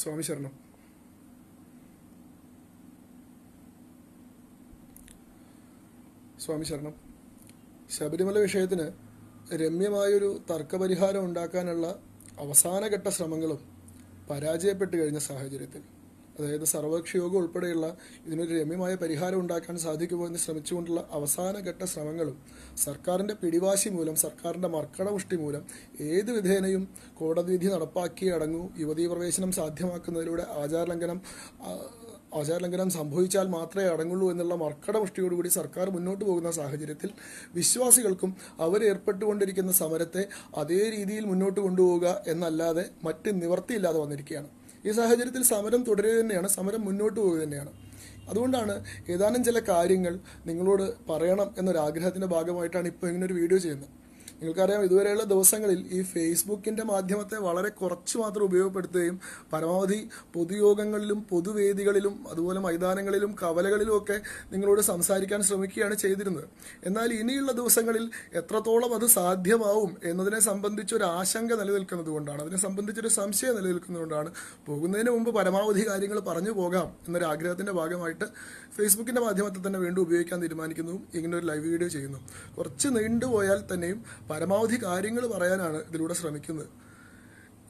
സ്വാമി ശരണം സ്വാമി ശരണം ശബരിമല വിഷയത്തിന് രമ്യമായൊരു തർക്കപരിഹാരം ഉണ്ടാക്കാനുള്ള അവസാനഘട്ട ശ്രമങ്ങളും പരാജയപ്പെട്ടു കഴിഞ്ഞ സാഹചര്യത്തിൽ അതായത് സർവകക്ഷിയോഗം ഉൾപ്പെടെയുള്ള ഇതിനൊരു രമ്യമായ പരിഹാരം ഉണ്ടാക്കാൻ സാധിക്കുമോ എന്ന് ശ്രമിച്ചുകൊണ്ടുള്ള അവസാനഘട്ട ശ്രമങ്ങളും സർക്കാരിൻ്റെ പിടിവാശി മൂലം സർക്കാരിൻ്റെ മർക്കടപുഷ്ടി മൂലം ഏത് വിധേനയും കോടതി വിധി നടപ്പാക്കി അടങ്ങൂ യുവതീ പ്രവേശനം സാധ്യമാക്കുന്നതിലൂടെ ആചാരലംഘനം ആചാരലംഘനം സംഭവിച്ചാൽ മാത്രമേ അടങ്ങുള്ളൂ എന്നുള്ള മർക്കടപുഷ്ടിയോടുകൂടി സർക്കാർ മുന്നോട്ട് പോകുന്ന സാഹചര്യത്തിൽ വിശ്വാസികൾക്കും അവരേർപ്പെട്ടുകൊണ്ടിരിക്കുന്ന സമരത്തെ അതേ രീതിയിൽ മുന്നോട്ട് കൊണ്ടുപോവുക എന്നല്ലാതെ മറ്റ് നിവർത്തിയില്ലാതെ വന്നിരിക്കുകയാണ് ഈ സാഹചര്യത്തിൽ സമരം തുടരുക തന്നെയാണ് സമരം മുന്നോട്ട് പോവുക തന്നെയാണ് അതുകൊണ്ടാണ് ഏതാനും ചില കാര്യങ്ങൾ നിങ്ങളോട് പറയണം എന്നൊരാഗ്രഹത്തിൻ്റെ ഭാഗമായിട്ടാണ് ഇപ്പോൾ ഇങ്ങനൊരു വീഡിയോ ചെയ്യുന്നത് നിങ്ങൾക്കറിയാം ഇതുവരെയുള്ള ദിവസങ്ങളിൽ ഈ ഫേസ്ബുക്കിൻ്റെ മാധ്യമത്തെ വളരെ കുറച്ച് മാത്രം ഉപയോഗപ്പെടുത്തുകയും പരമാവധി പൊതുയോഗങ്ങളിലും പൊതുവേദികളിലും അതുപോലെ മൈതാനങ്ങളിലും കവലകളിലും ഒക്കെ നിങ്ങളോട് സംസാരിക്കാൻ ശ്രമിക്കുകയാണ് ചെയ്തിരുന്നത് എന്നാൽ ഇനിയുള്ള ദിവസങ്ങളിൽ എത്രത്തോളം അത് സാധ്യമാവും എന്നതിനെ സംബന്ധിച്ചൊരു ആശങ്ക നിലനിൽക്കുന്നത് കൊണ്ടാണ് അതിനെ സംബന്ധിച്ചൊരു സംശയം നിലനിൽക്കുന്നതുകൊണ്ടാണ് പോകുന്നതിന് മുമ്പ് പരമാവധി കാര്യങ്ങൾ പറഞ്ഞു പോകാം എന്നൊരു ആഗ്രഹത്തിൻ്റെ ഭാഗമായിട്ട് ഫേസ്ബുക്കിൻ്റെ മാധ്യമത്തെ തന്നെ വീണ്ടും ഉപയോഗിക്കാൻ തീരുമാനിക്കുന്നതും ഇങ്ങനെ ഒരു ലൈവ് വീഡിയോ ചെയ്യുന്നു കുറച്ച് നീണ്ടുപോയാൽ തന്നെയും പരമാവധി കാര്യങ്ങൾ പറയാനാണ് ഇതിലൂടെ ശ്രമിക്കുന്നത്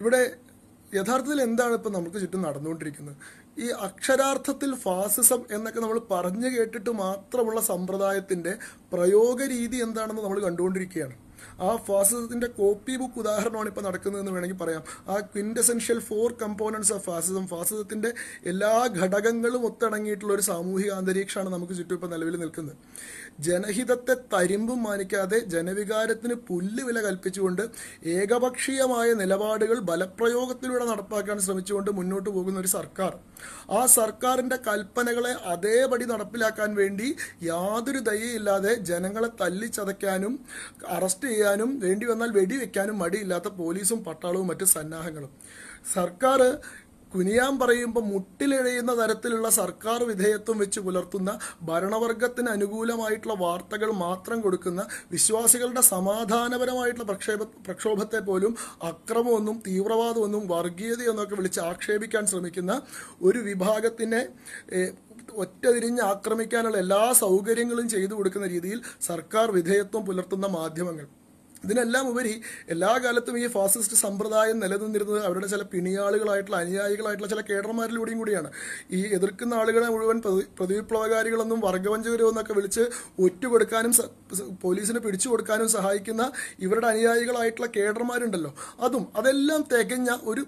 ഇവിടെ യഥാർത്ഥത്തിൽ എന്താണ് ഇപ്പം നമുക്ക് ചുറ്റും നടന്നുകൊണ്ടിരിക്കുന്നത് ഈ അക്ഷരാർത്ഥത്തിൽ ഫാസിസം എന്നൊക്കെ നമ്മൾ പറഞ്ഞു കേട്ടിട്ട് മാത്രമുള്ള സമ്പ്രദായത്തിൻ്റെ പ്രയോഗ രീതി എന്താണെന്ന് നമ്മൾ കണ്ടുകൊണ്ടിരിക്കുകയാണ് ആ ഫാസിസത്തിൻ്റെ കോപ്പി ബുക്ക് ഉദാഹരണമാണ് ഇപ്പോൾ എന്ന് വേണമെങ്കിൽ പറയാം ആ quintessential four components of fascism ഫാസിസത്തിൻ്റെ എല്ലാ ഘടകങ്ങളും ഒത്തടങ്ങിയിട്ടുള്ള ഒരു സാമൂഹിക അന്തരീക്ഷമാണ് നമുക്ക് ചുറ്റും ഇപ്പോൾ നിലവിൽ നിൽക്കുന്നത് ജനഹിതത്തെ തരിമ്പും മാനിക്കാതെ ജനവികാരത്തിന് പുല്ലുവില കൽപ്പിച്ചുകൊണ്ട് ഏകപക്ഷീയമായ നിലപാടുകൾ ബലപ്രയോഗത്തിലൂടെ നടപ്പാക്കാൻ ശ്രമിച്ചുകൊണ്ട് മുന്നോട്ട് പോകുന്ന ഒരു സർക്കാർ ആ സർക്കാരിൻ്റെ കൽപ്പനകളെ അതേപടി നടപ്പിലാക്കാൻ വേണ്ടി യാതൊരു ദയയില്ലാതെ ജനങ്ങളെ തല്ലിച്ചതയ്ക്കാനും അറസ്റ്റ് ചെയ്യാനും വേണ്ടി വന്നാൽ വെടിവെക്കാനും മടിയില്ലാത്ത പോലീസും പട്ടാളവും മറ്റ് സന്നാഹങ്ങളും സർക്കാർ കുനിയാൻ പറയുമ്പോൾ മുട്ടിലിഴയുന്ന തരത്തിലുള്ള സർക്കാർ വിധേയത്വം വെച്ച് പുലർത്തുന്ന ഭരണവർഗത്തിന് അനുകൂലമായിട്ടുള്ള വാർത്തകൾ മാത്രം കൊടുക്കുന്ന വിശ്വാസികളുടെ സമാധാനപരമായിട്ടുള്ള പ്രക്ഷേപ പ്രക്ഷോഭത്തെ പോലും അക്രമമൊന്നും തീവ്രവാദമൊന്നും വർഗീയതയൊന്നൊക്കെ വിളിച്ച് ആക്ഷേപിക്കാൻ ശ്രമിക്കുന്ന ഒരു വിഭാഗത്തിനെ ഒറ്റ തിരിഞ്ഞ് ആക്രമിക്കാനുള്ള എല്ലാ സൗകര്യങ്ങളും ചെയ്തു കൊടുക്കുന്ന രീതിയിൽ സർക്കാർ വിധേയത്വം പുലർത്തുന്ന മാധ്യമങ്ങൾ ഇതിനെല്ലാം ഉപരി എല്ലാ കാലത്തും ഈ ഫാസിസ്റ്റ് സമ്പ്രദായം നിലനിന്നിരുന്നത് അവരുടെ ചില പിണിയാളുകളായിട്ടുള്ള അനുയായികളായിട്ടുള്ള ചില കേഡർമാരിലൂടെയും കൂടിയാണ് ഈ എതിർക്കുന്ന ആളുകളെ മുഴുവൻ പ്രതിവിപ്ലവകാരികളെന്നും വർഗവഞ്ചകരോ എന്നൊക്കെ വിളിച്ച് ഒറ്റുകൊടുക്കാനും പോലീസിന് പിടിച്ചു കൊടുക്കാനും സഹായിക്കുന്ന ഇവരുടെ അനുയായികളായിട്ടുള്ള കേഡർമാരുണ്ടല്ലോ അതും അതെല്ലാം തികഞ്ഞ ഒരു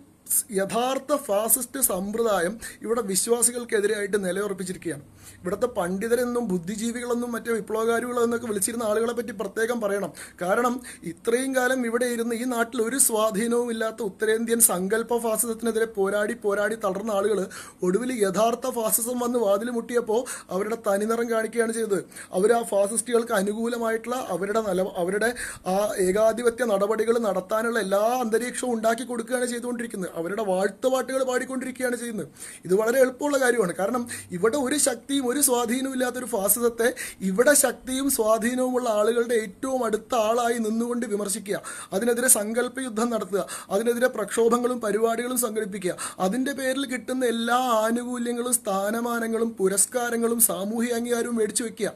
യഥാർത്ഥ ഫാസിസ്റ്റ് സമ്പ്രദായം ഇവിടെ വിശ്വാസികൾക്കെതിരെയായിട്ട് നിലയുറപ്പിച്ചിരിക്കുകയാണ് ഇവിടുത്തെ പണ്ഡിതരെന്നും ബുദ്ധിജീവികളെന്നും മറ്റു വിപ്ലവകാരികളെന്നൊക്കെ വിളിച്ചിരുന്ന ആളുകളെ പറ്റി പ്രത്യേകം പറയണം കാരണം ഇത്രയും കാലം ഇവിടെ ഇരുന്ന് ഈ നാട്ടിൽ ഒരു സ്വാധീനവും ഇല്ലാത്ത ഉത്തരേന്ത്യൻ സങ്കല്പ ഫാസിസത്തിനെതിരെ പോരാടി പോരാടി തളർന്ന ആളുകൾ ഒടുവിൽ യഥാർത്ഥ ഫാസിസം വന്ന് വാതിൽ മുട്ടിയപ്പോൾ അവരുടെ തനിനിറം കാണിക്കുകയാണ് ചെയ്തത് അവർ ആ ഫാസിസ്റ്റുകൾക്ക് അനുകൂലമായിട്ടുള്ള അവരുടെ നില അവരുടെ ആ ഏകാധിപത്യ നടപടികൾ നടത്താനുള്ള എല്ലാ അന്തരീക്ഷവും ഉണ്ടാക്കി കൊടുക്കുകയാണ് ചെയ്തുകൊണ്ടിരിക്കുന്നത് അവരുടെ വാഴ്ത്തുപാട്ടുകൾ പാടിക്കൊണ്ടിരിക്കുകയാണ് ചെയ്യുന്നത് ഇത് വളരെ എളുപ്പമുള്ള കാര്യമാണ് കാരണം ഇവിടെ ഒരു ശക്തിയും ഒരു സ്വാധീനവും ഇല്ലാത്തൊരു ഫാസിസത്തെ ഇവിടെ ശക്തിയും സ്വാധീനവുമുള്ള ആളുകളുടെ ഏറ്റവും അടുത്ത ആളായി നിന്നുകൊണ്ട് വിമർശിക്കുക അതിനെതിരെ സങ്കല്പ യുദ്ധം നടത്തുക അതിനെതിരെ പ്രക്ഷോഭങ്ങളും പരിപാടികളും സംഘടിപ്പിക്കുക അതിൻ്റെ പേരിൽ കിട്ടുന്ന എല്ലാ ആനുകൂല്യങ്ങളും സ്ഥാനമാനങ്ങളും പുരസ്കാരങ്ങളും സാമൂഹിക അംഗീകാരവും മേടിച്ചു വെക്കുക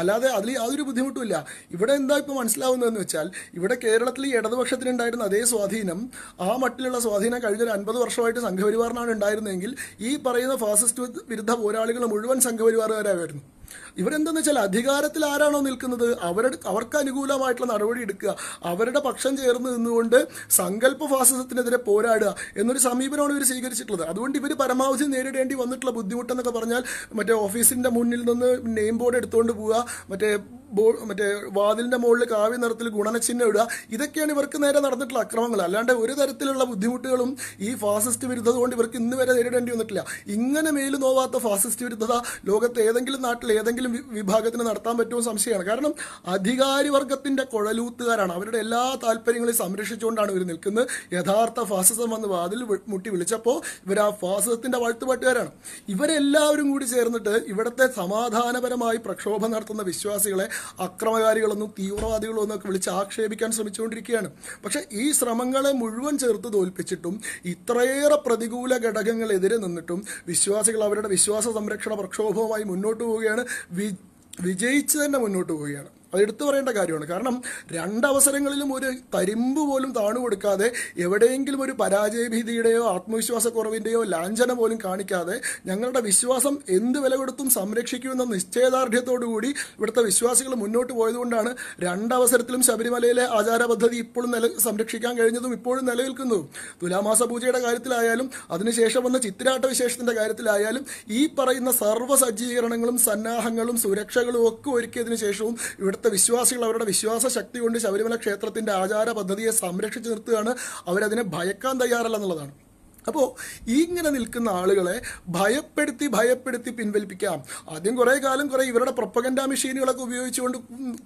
അല്ലാതെ അതിൽ യാതൊരു ബുദ്ധിമുട്ടുമില്ല ഇവിടെ എന്താ ഇപ്പോൾ മനസ്സിലാവുന്നതെന്ന് വെച്ചാൽ ഇവിടെ കേരളത്തിൽ ഈ ഇടതുപക്ഷത്തിനുണ്ടായിരുന്ന അതേ സ്വാധീനം ആ മട്ടിലുള്ള സ്വാധീനം കഴിഞ്ഞ ഒരു അൻപത് വർഷമായിട്ട് സംഘപരിവാറിനാണ് ഉണ്ടായിരുന്നതെങ്കിൽ ഈ പറയുന്ന ഫാസിസ്റ്റ് വിരുദ്ധ പോരാളികൾ മുഴുവൻ സംഘപരിവാറുകാരായിരുന്നു ഇവരെന്താണെന്ന് വെച്ചാൽ അധികാരത്തിൽ ആരാണോ നിൽക്കുന്നത് അവരുടെ അവർക്ക് അനുകൂലമായിട്ടുള്ള നടപടി എടുക്കുക അവരുടെ പക്ഷം ചേർന്ന് നിന്നുകൊണ്ട് സങ്കല്പ ഫാസിസത്തിനെതിരെ പോരാടുക എന്നൊരു സമീപനമാണ് ഇവർ സ്വീകരിച്ചിട്ടുള്ളത് അതുകൊണ്ട് ഇവർ പരമാവധി നേരിടേണ്ടി വന്നിട്ടുള്ള ബുദ്ധിമുട്ടെന്നൊക്കെ പറഞ്ഞാൽ മറ്റേ ഓഫീസിൻ്റെ മുന്നിൽ നിന്ന് നെയിം ബോർഡ് എടുത്തുകൊണ്ട് പോവുക മറ്റേ ബോ മറ്റേ വാതിലിൻ്റെ മുകളിൽ കാവ്യ നിറത്തിൽ ഗുണനച്ചിഹ്നം ഇടുക ഇതൊക്കെയാണ് ഇവർക്ക് നേരെ നടന്നിട്ടുള്ള അക്രമങ്ങൾ അല്ലാണ്ട് ഒരു തരത്തിലുള്ള ബുദ്ധിമുട്ടുകളും ഈ ഫാസിസ്റ്റ് വിരുദ്ധത കൊണ്ട് ഇവർക്ക് ഇന്ന് വരെ നേരിടേണ്ടി വന്നിട്ടില്ല ഇങ്ങനെ മേലു നോവാത്ത ഫാസിസ്റ്റ് വിരുദ്ധത ലോകത്തെ ഏതെങ്കിലും നാട്ടിൽ ഏതെങ്കിലും വിഭാഗത്തിന് നടത്താൻ പറ്റുമോ സംശയമാണ് കാരണം അധികാരി വർഗത്തിന്റെ കുഴലൂത്തുകാരാണ് അവരുടെ എല്ലാ താല്പര്യങ്ങളെയും സംരക്ഷിച്ചുകൊണ്ടാണ് ഇവർ നിൽക്കുന്നത് യഥാർത്ഥ ഫാസിസം വന്ന് വാതിൽ മുട്ടി വിളിച്ചപ്പോൾ ഇവർ ആ ഫാസിസത്തിന്റെ വാഴ്ത്തുപാട്ടുകാരാണ് ഇവരെല്ലാവരും കൂടി ചേർന്നിട്ട് ഇവിടുത്തെ സമാധാനപരമായി പ്രക്ഷോഭം നടത്തുന്ന വിശ്വാസികളെ അക്രമകാരികളൊന്നും തീവ്രവാദികളൊന്നും ഒക്കെ വിളിച്ച് ആക്ഷേപിക്കാൻ ശ്രമിച്ചുകൊണ്ടിരിക്കുകയാണ് പക്ഷേ ഈ ശ്രമങ്ങളെ മുഴുവൻ ചേർത്ത് തോൽപ്പിച്ചിട്ടും ഇത്രയേറെ പ്രതികൂല ഘടകങ്ങളെതിരെ നിന്നിട്ടും വിശ്വാസികൾ അവരുടെ വിശ്വാസ സംരക്ഷണ പ്രക്ഷോഭവുമായി മുന്നോട്ട് പോവുകയാണ് വിജയിച്ച് തന്നെ മുന്നോട്ട് പോവുകയാണ് അത് എടുത്തു പറയേണ്ട കാര്യമാണ് കാരണം രണ്ടവസരങ്ങളിലും ഒരു തരിമ്പ് പോലും താണു കൊടുക്കാതെ എവിടെയെങ്കിലും ഒരു പരാജയഭീതിയുടെയോ ആത്മവിശ്വാസക്കുറവിൻ്റെയോ ലാഞ്ചന പോലും കാണിക്കാതെ ഞങ്ങളുടെ വിശ്വാസം എന്ത് വില കൊടുത്തും സംരക്ഷിക്കുമെന്ന നിശ്ചയദാർഢ്യത്തോടുകൂടി ഇവിടുത്തെ വിശ്വാസികൾ മുന്നോട്ട് പോയതുകൊണ്ടാണ് രണ്ടവസരത്തിലും ശബരിമലയിലെ ആചാരപദ്ധതി ഇപ്പോഴും നില സംരക്ഷിക്കാൻ കഴിഞ്ഞതും ഇപ്പോഴും നിലനിൽക്കുന്നതും തുലാമാസ പൂജയുടെ കാര്യത്തിലായാലും അതിനുശേഷം വന്ന ചിത്രാട്ട വിശേഷത്തിൻ്റെ കാര്യത്തിലായാലും ഈ പറയുന്ന സർവ്വ സജ്ജീകരണങ്ങളും സന്നാഹങ്ങളും സുരക്ഷകളും ഒക്കെ ഒരുക്കിയതിനു ശേഷവും ഇവിടുത്തെ അവിടുത്തെ വിശ്വാസികൾ അവരുടെ വിശ്വാസ ശക്തി കൊണ്ട് ശബരിമല ക്ഷേത്രത്തിന്റെ ആചാര പദ്ധതിയെ സംരക്ഷിച്ചു നിർത്തുകയാണ് അവരതിനെ ഭയക്കാൻ തയ്യാറല്ല എന്നുള്ളതാണ് അപ്പോൾ ഈ ഇങ്ങനെ നിൽക്കുന്ന ആളുകളെ ഭയപ്പെടുത്തി ഭയപ്പെടുത്തി പിൻവലിപ്പിക്കാം ആദ്യം കുറേ കാലം കുറേ ഇവരുടെ പ്രൊപ്പഗൻഡ മെഷീനുകളൊക്കെ ഉപയോഗിച്ചുകൊണ്ട്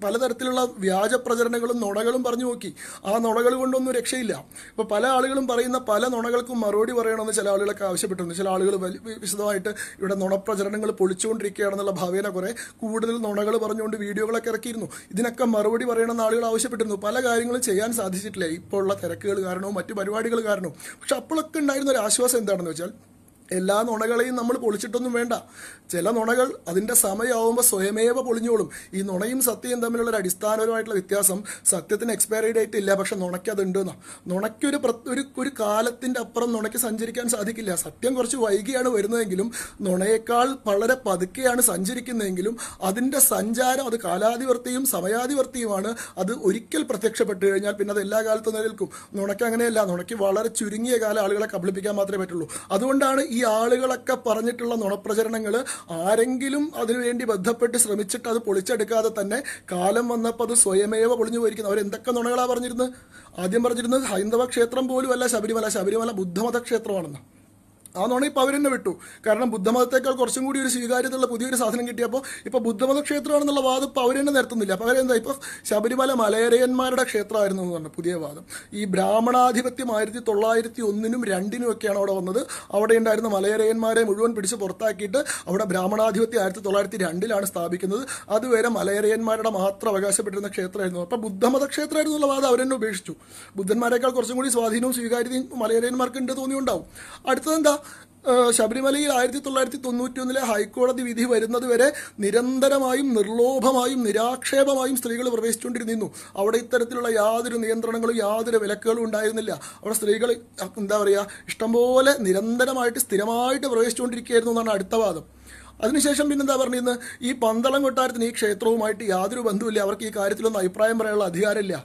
പലതരത്തിലുള്ള വ്യാജ പ്രചരണങ്ങളും നുണകളും പറഞ്ഞു നോക്കി ആ നുണകൾ കൊണ്ടൊന്നും രക്ഷയില്ല ഇപ്പോൾ പല ആളുകളും പറയുന്ന പല നുണകൾക്കും മറുപടി പറയണമെന്ന് ചില ആളുകളൊക്കെ ആവശ്യപ്പെട്ടിട്ടുണ്ട് ചില ആളുകൾ വിശദമായിട്ട് ഇവിടെ നുണപ്രചരണങ്ങൾ പൊളിച്ചുകൊണ്ടിരിക്കുകയാണെന്നുള്ള ഭാവേന കുറേ കൂടുതൽ നുണകൾ പറഞ്ഞുകൊണ്ട് വീഡിയോകളൊക്കെ ഇറക്കിയിരുന്നു ഇതിനൊക്കെ മറുപടി പറയണമെന്ന് ആളുകൾ ആവശ്യപ്പെട്ടിരുന്നു പല കാര്യങ്ങളും ചെയ്യാൻ സാധിച്ചിട്ടില്ല ഇപ്പോൾ ഉള്ള തിരക്കുകൾ കാരണവും മറ്റു പരിപാടികൾ കാരണവും പക്ഷെ അപ്പോഴൊക്കെ ഉണ്ടായിരുന്ന നൽകുന്ന ഒരു ആശ്വാസം എന്താണെന്ന് വെച്ചാൽ എല്ലാ നുണകളെയും നമ്മൾ പൊളിച്ചിട്ടൊന്നും വേണ്ട ചില നുണകൾ അതിൻ്റെ സമയമാവുമ്പോൾ സ്വയമേവ പൊളിഞ്ഞോളും ഈ നുണയും സത്യം തമ്മിലുള്ള ഒരു അടിസ്ഥാനപരമായിട്ടുള്ള വ്യത്യാസം സത്യത്തിന് എക്സ്പയറി ഡേറ്റ് ഇല്ല പക്ഷെ നുണയ്ക്ക് അതുണ്ടെന്നാണ് നുണയ്ക്കൊരു ഒരു ഒരു കാലത്തിൻ്റെ അപ്പുറം നുണയ്ക്ക് സഞ്ചരിക്കാൻ സാധിക്കില്ല സത്യം കുറച്ച് വൈകിയാണ് വരുന്നതെങ്കിലും നുണയേക്കാൾ വളരെ പതുക്കെയാണ് സഞ്ചരിക്കുന്നതെങ്കിലും അതിൻ്റെ സഞ്ചാരം അത് കാലാധിവർത്തിയും സമയാധിവർത്തിയുമാണ് അത് ഒരിക്കൽ പ്രത്യക്ഷപ്പെട്ട് കഴിഞ്ഞാൽ പിന്നെ അത് എല്ലാ കാലത്തും നിലനിൽക്കും നുണയ്ക്ക് അങ്ങനെയല്ല നുണയ്ക്ക് വളരെ ചുരുങ്ങിയ കാലം ആളുകളെ കബളിപ്പിക്കാൻ മാത്രമേ പറ്റുള്ളൂ അതുകൊണ്ടാണ് ഈ ആളുകളൊക്കെ പറഞ്ഞിട്ടുള്ള നുണപ്രചരണങ്ങൾ ആരെങ്കിലും അതിനുവേണ്ടി ബന്ധപ്പെട്ട് ശ്രമിച്ചിട്ട് അത് പൊളിച്ചെടുക്കാതെ തന്നെ കാലം വന്നപ്പോൾ അത് സ്വയമേവ പൊളിഞ്ഞു പോയിരിക്കുന്നു അവരെന്തൊക്കെ നുണകളാണ് പറഞ്ഞിരുന്നത് ആദ്യം പറഞ്ഞിരുന്നത് ഹൈന്ദവ ക്ഷേത്രം അല്ല ശബരിമല ശബരിമല ബുദ്ധമത ക്ഷേത്രമാണെന്ന് ആ നോണ ഇപ്പോൾ അവരെന്നെ വിട്ടു കാരണം ബുദ്ധമതത്തേക്കാൾ കുറച്ചും കൂടി ഒരു സ്വീകാര്യതയുള്ള പുതിയൊരു സാധനം കിട്ടിയപ്പോൾ ഇപ്പോൾ ബുദ്ധമത ക്ഷേത്രമാണെന്നുള്ള വാദം ഇപ്പോൾ അവരെന്നെ അപ്പോൾ പകരം ഇപ്പോൾ ശബരിമല മലയരയന്മാരുടെ ക്ഷേത്രമായിരുന്നു എന്ന് പറഞ്ഞു പുതിയ വാദം ഈ ബ്രാഹ്മണാധിപത്യം ആയിരത്തി തൊള്ളായിരത്തി ഒന്നിനും രണ്ടിനും ഒക്കെയാണ് അവിടെ വന്നത് അവിടെ ഉണ്ടായിരുന്ന മലയരയന്മാരെ മുഴുവൻ പിടിച്ച് പുറത്താക്കിയിട്ട് അവിടെ ബ്രാഹ്മണാധിപത്യം ആയിരത്തി തൊള്ളായിരത്തി രണ്ടിലാണ് സ്ഥാപിക്കുന്നത് അതുവരെ മലയരയന്മാരുടെ മാത്രം അവകാശപ്പെട്ടിരുന്ന ക്ഷേത്രമായിരുന്നു അപ്പോൾ ബുദ്ധമത ക്ഷേത്രമായിരുന്നു എന്നുള്ള വാദം അവരെന്നെ ഉപേക്ഷിച്ചു ബുദ്ധന്മാരെക്കാൾ കുറച്ചും കൂടി സ്വാധീനവും സ്വീകാര്യതയും മലയരയന്മാർക്ക് ഉണ്ട് തോന്നിയുണ്ടാവും അടുത്തതെന്താ ശബരിമലയിൽ ആയിരത്തി തൊള്ളായിരത്തി തൊണ്ണൂറ്റി ഒന്നിലെ ഹൈക്കോടതി വിധി വരുന്നതുവരെ നിരന്തരമായും നിർലോഭമായും നിരാക്ഷേപമായും സ്ത്രീകൾ പ്രവേശിച്ചുകൊണ്ടിരുന്നു അവിടെ ഇത്തരത്തിലുള്ള യാതൊരു നിയന്ത്രണങ്ങളും യാതൊരു വിലക്കുകളും ഉണ്ടായിരുന്നില്ല അവിടെ സ്ത്രീകൾ എന്താ പറയുക ഇഷ്ടംപോലെ നിരന്തരമായിട്ട് സ്ഥിരമായിട്ട് പ്രവേശിച്ചുകൊണ്ടിരിക്കുകയായിരുന്നു എന്നാണ് അടുത്ത വാദം അതിനുശേഷം പിന്നെന്താ പറഞ്ഞിരുന്നത് ഈ പന്തളം കൊട്ടാരത്തിന് ഈ ക്ഷേത്രവുമായിട്ട് യാതൊരു ബന്ധവുമില്ല അവർക്ക് ഈ കാര്യത്തിലൊന്നും അഭിപ്രായം പറയാനുള്ള അധികാരമില്ല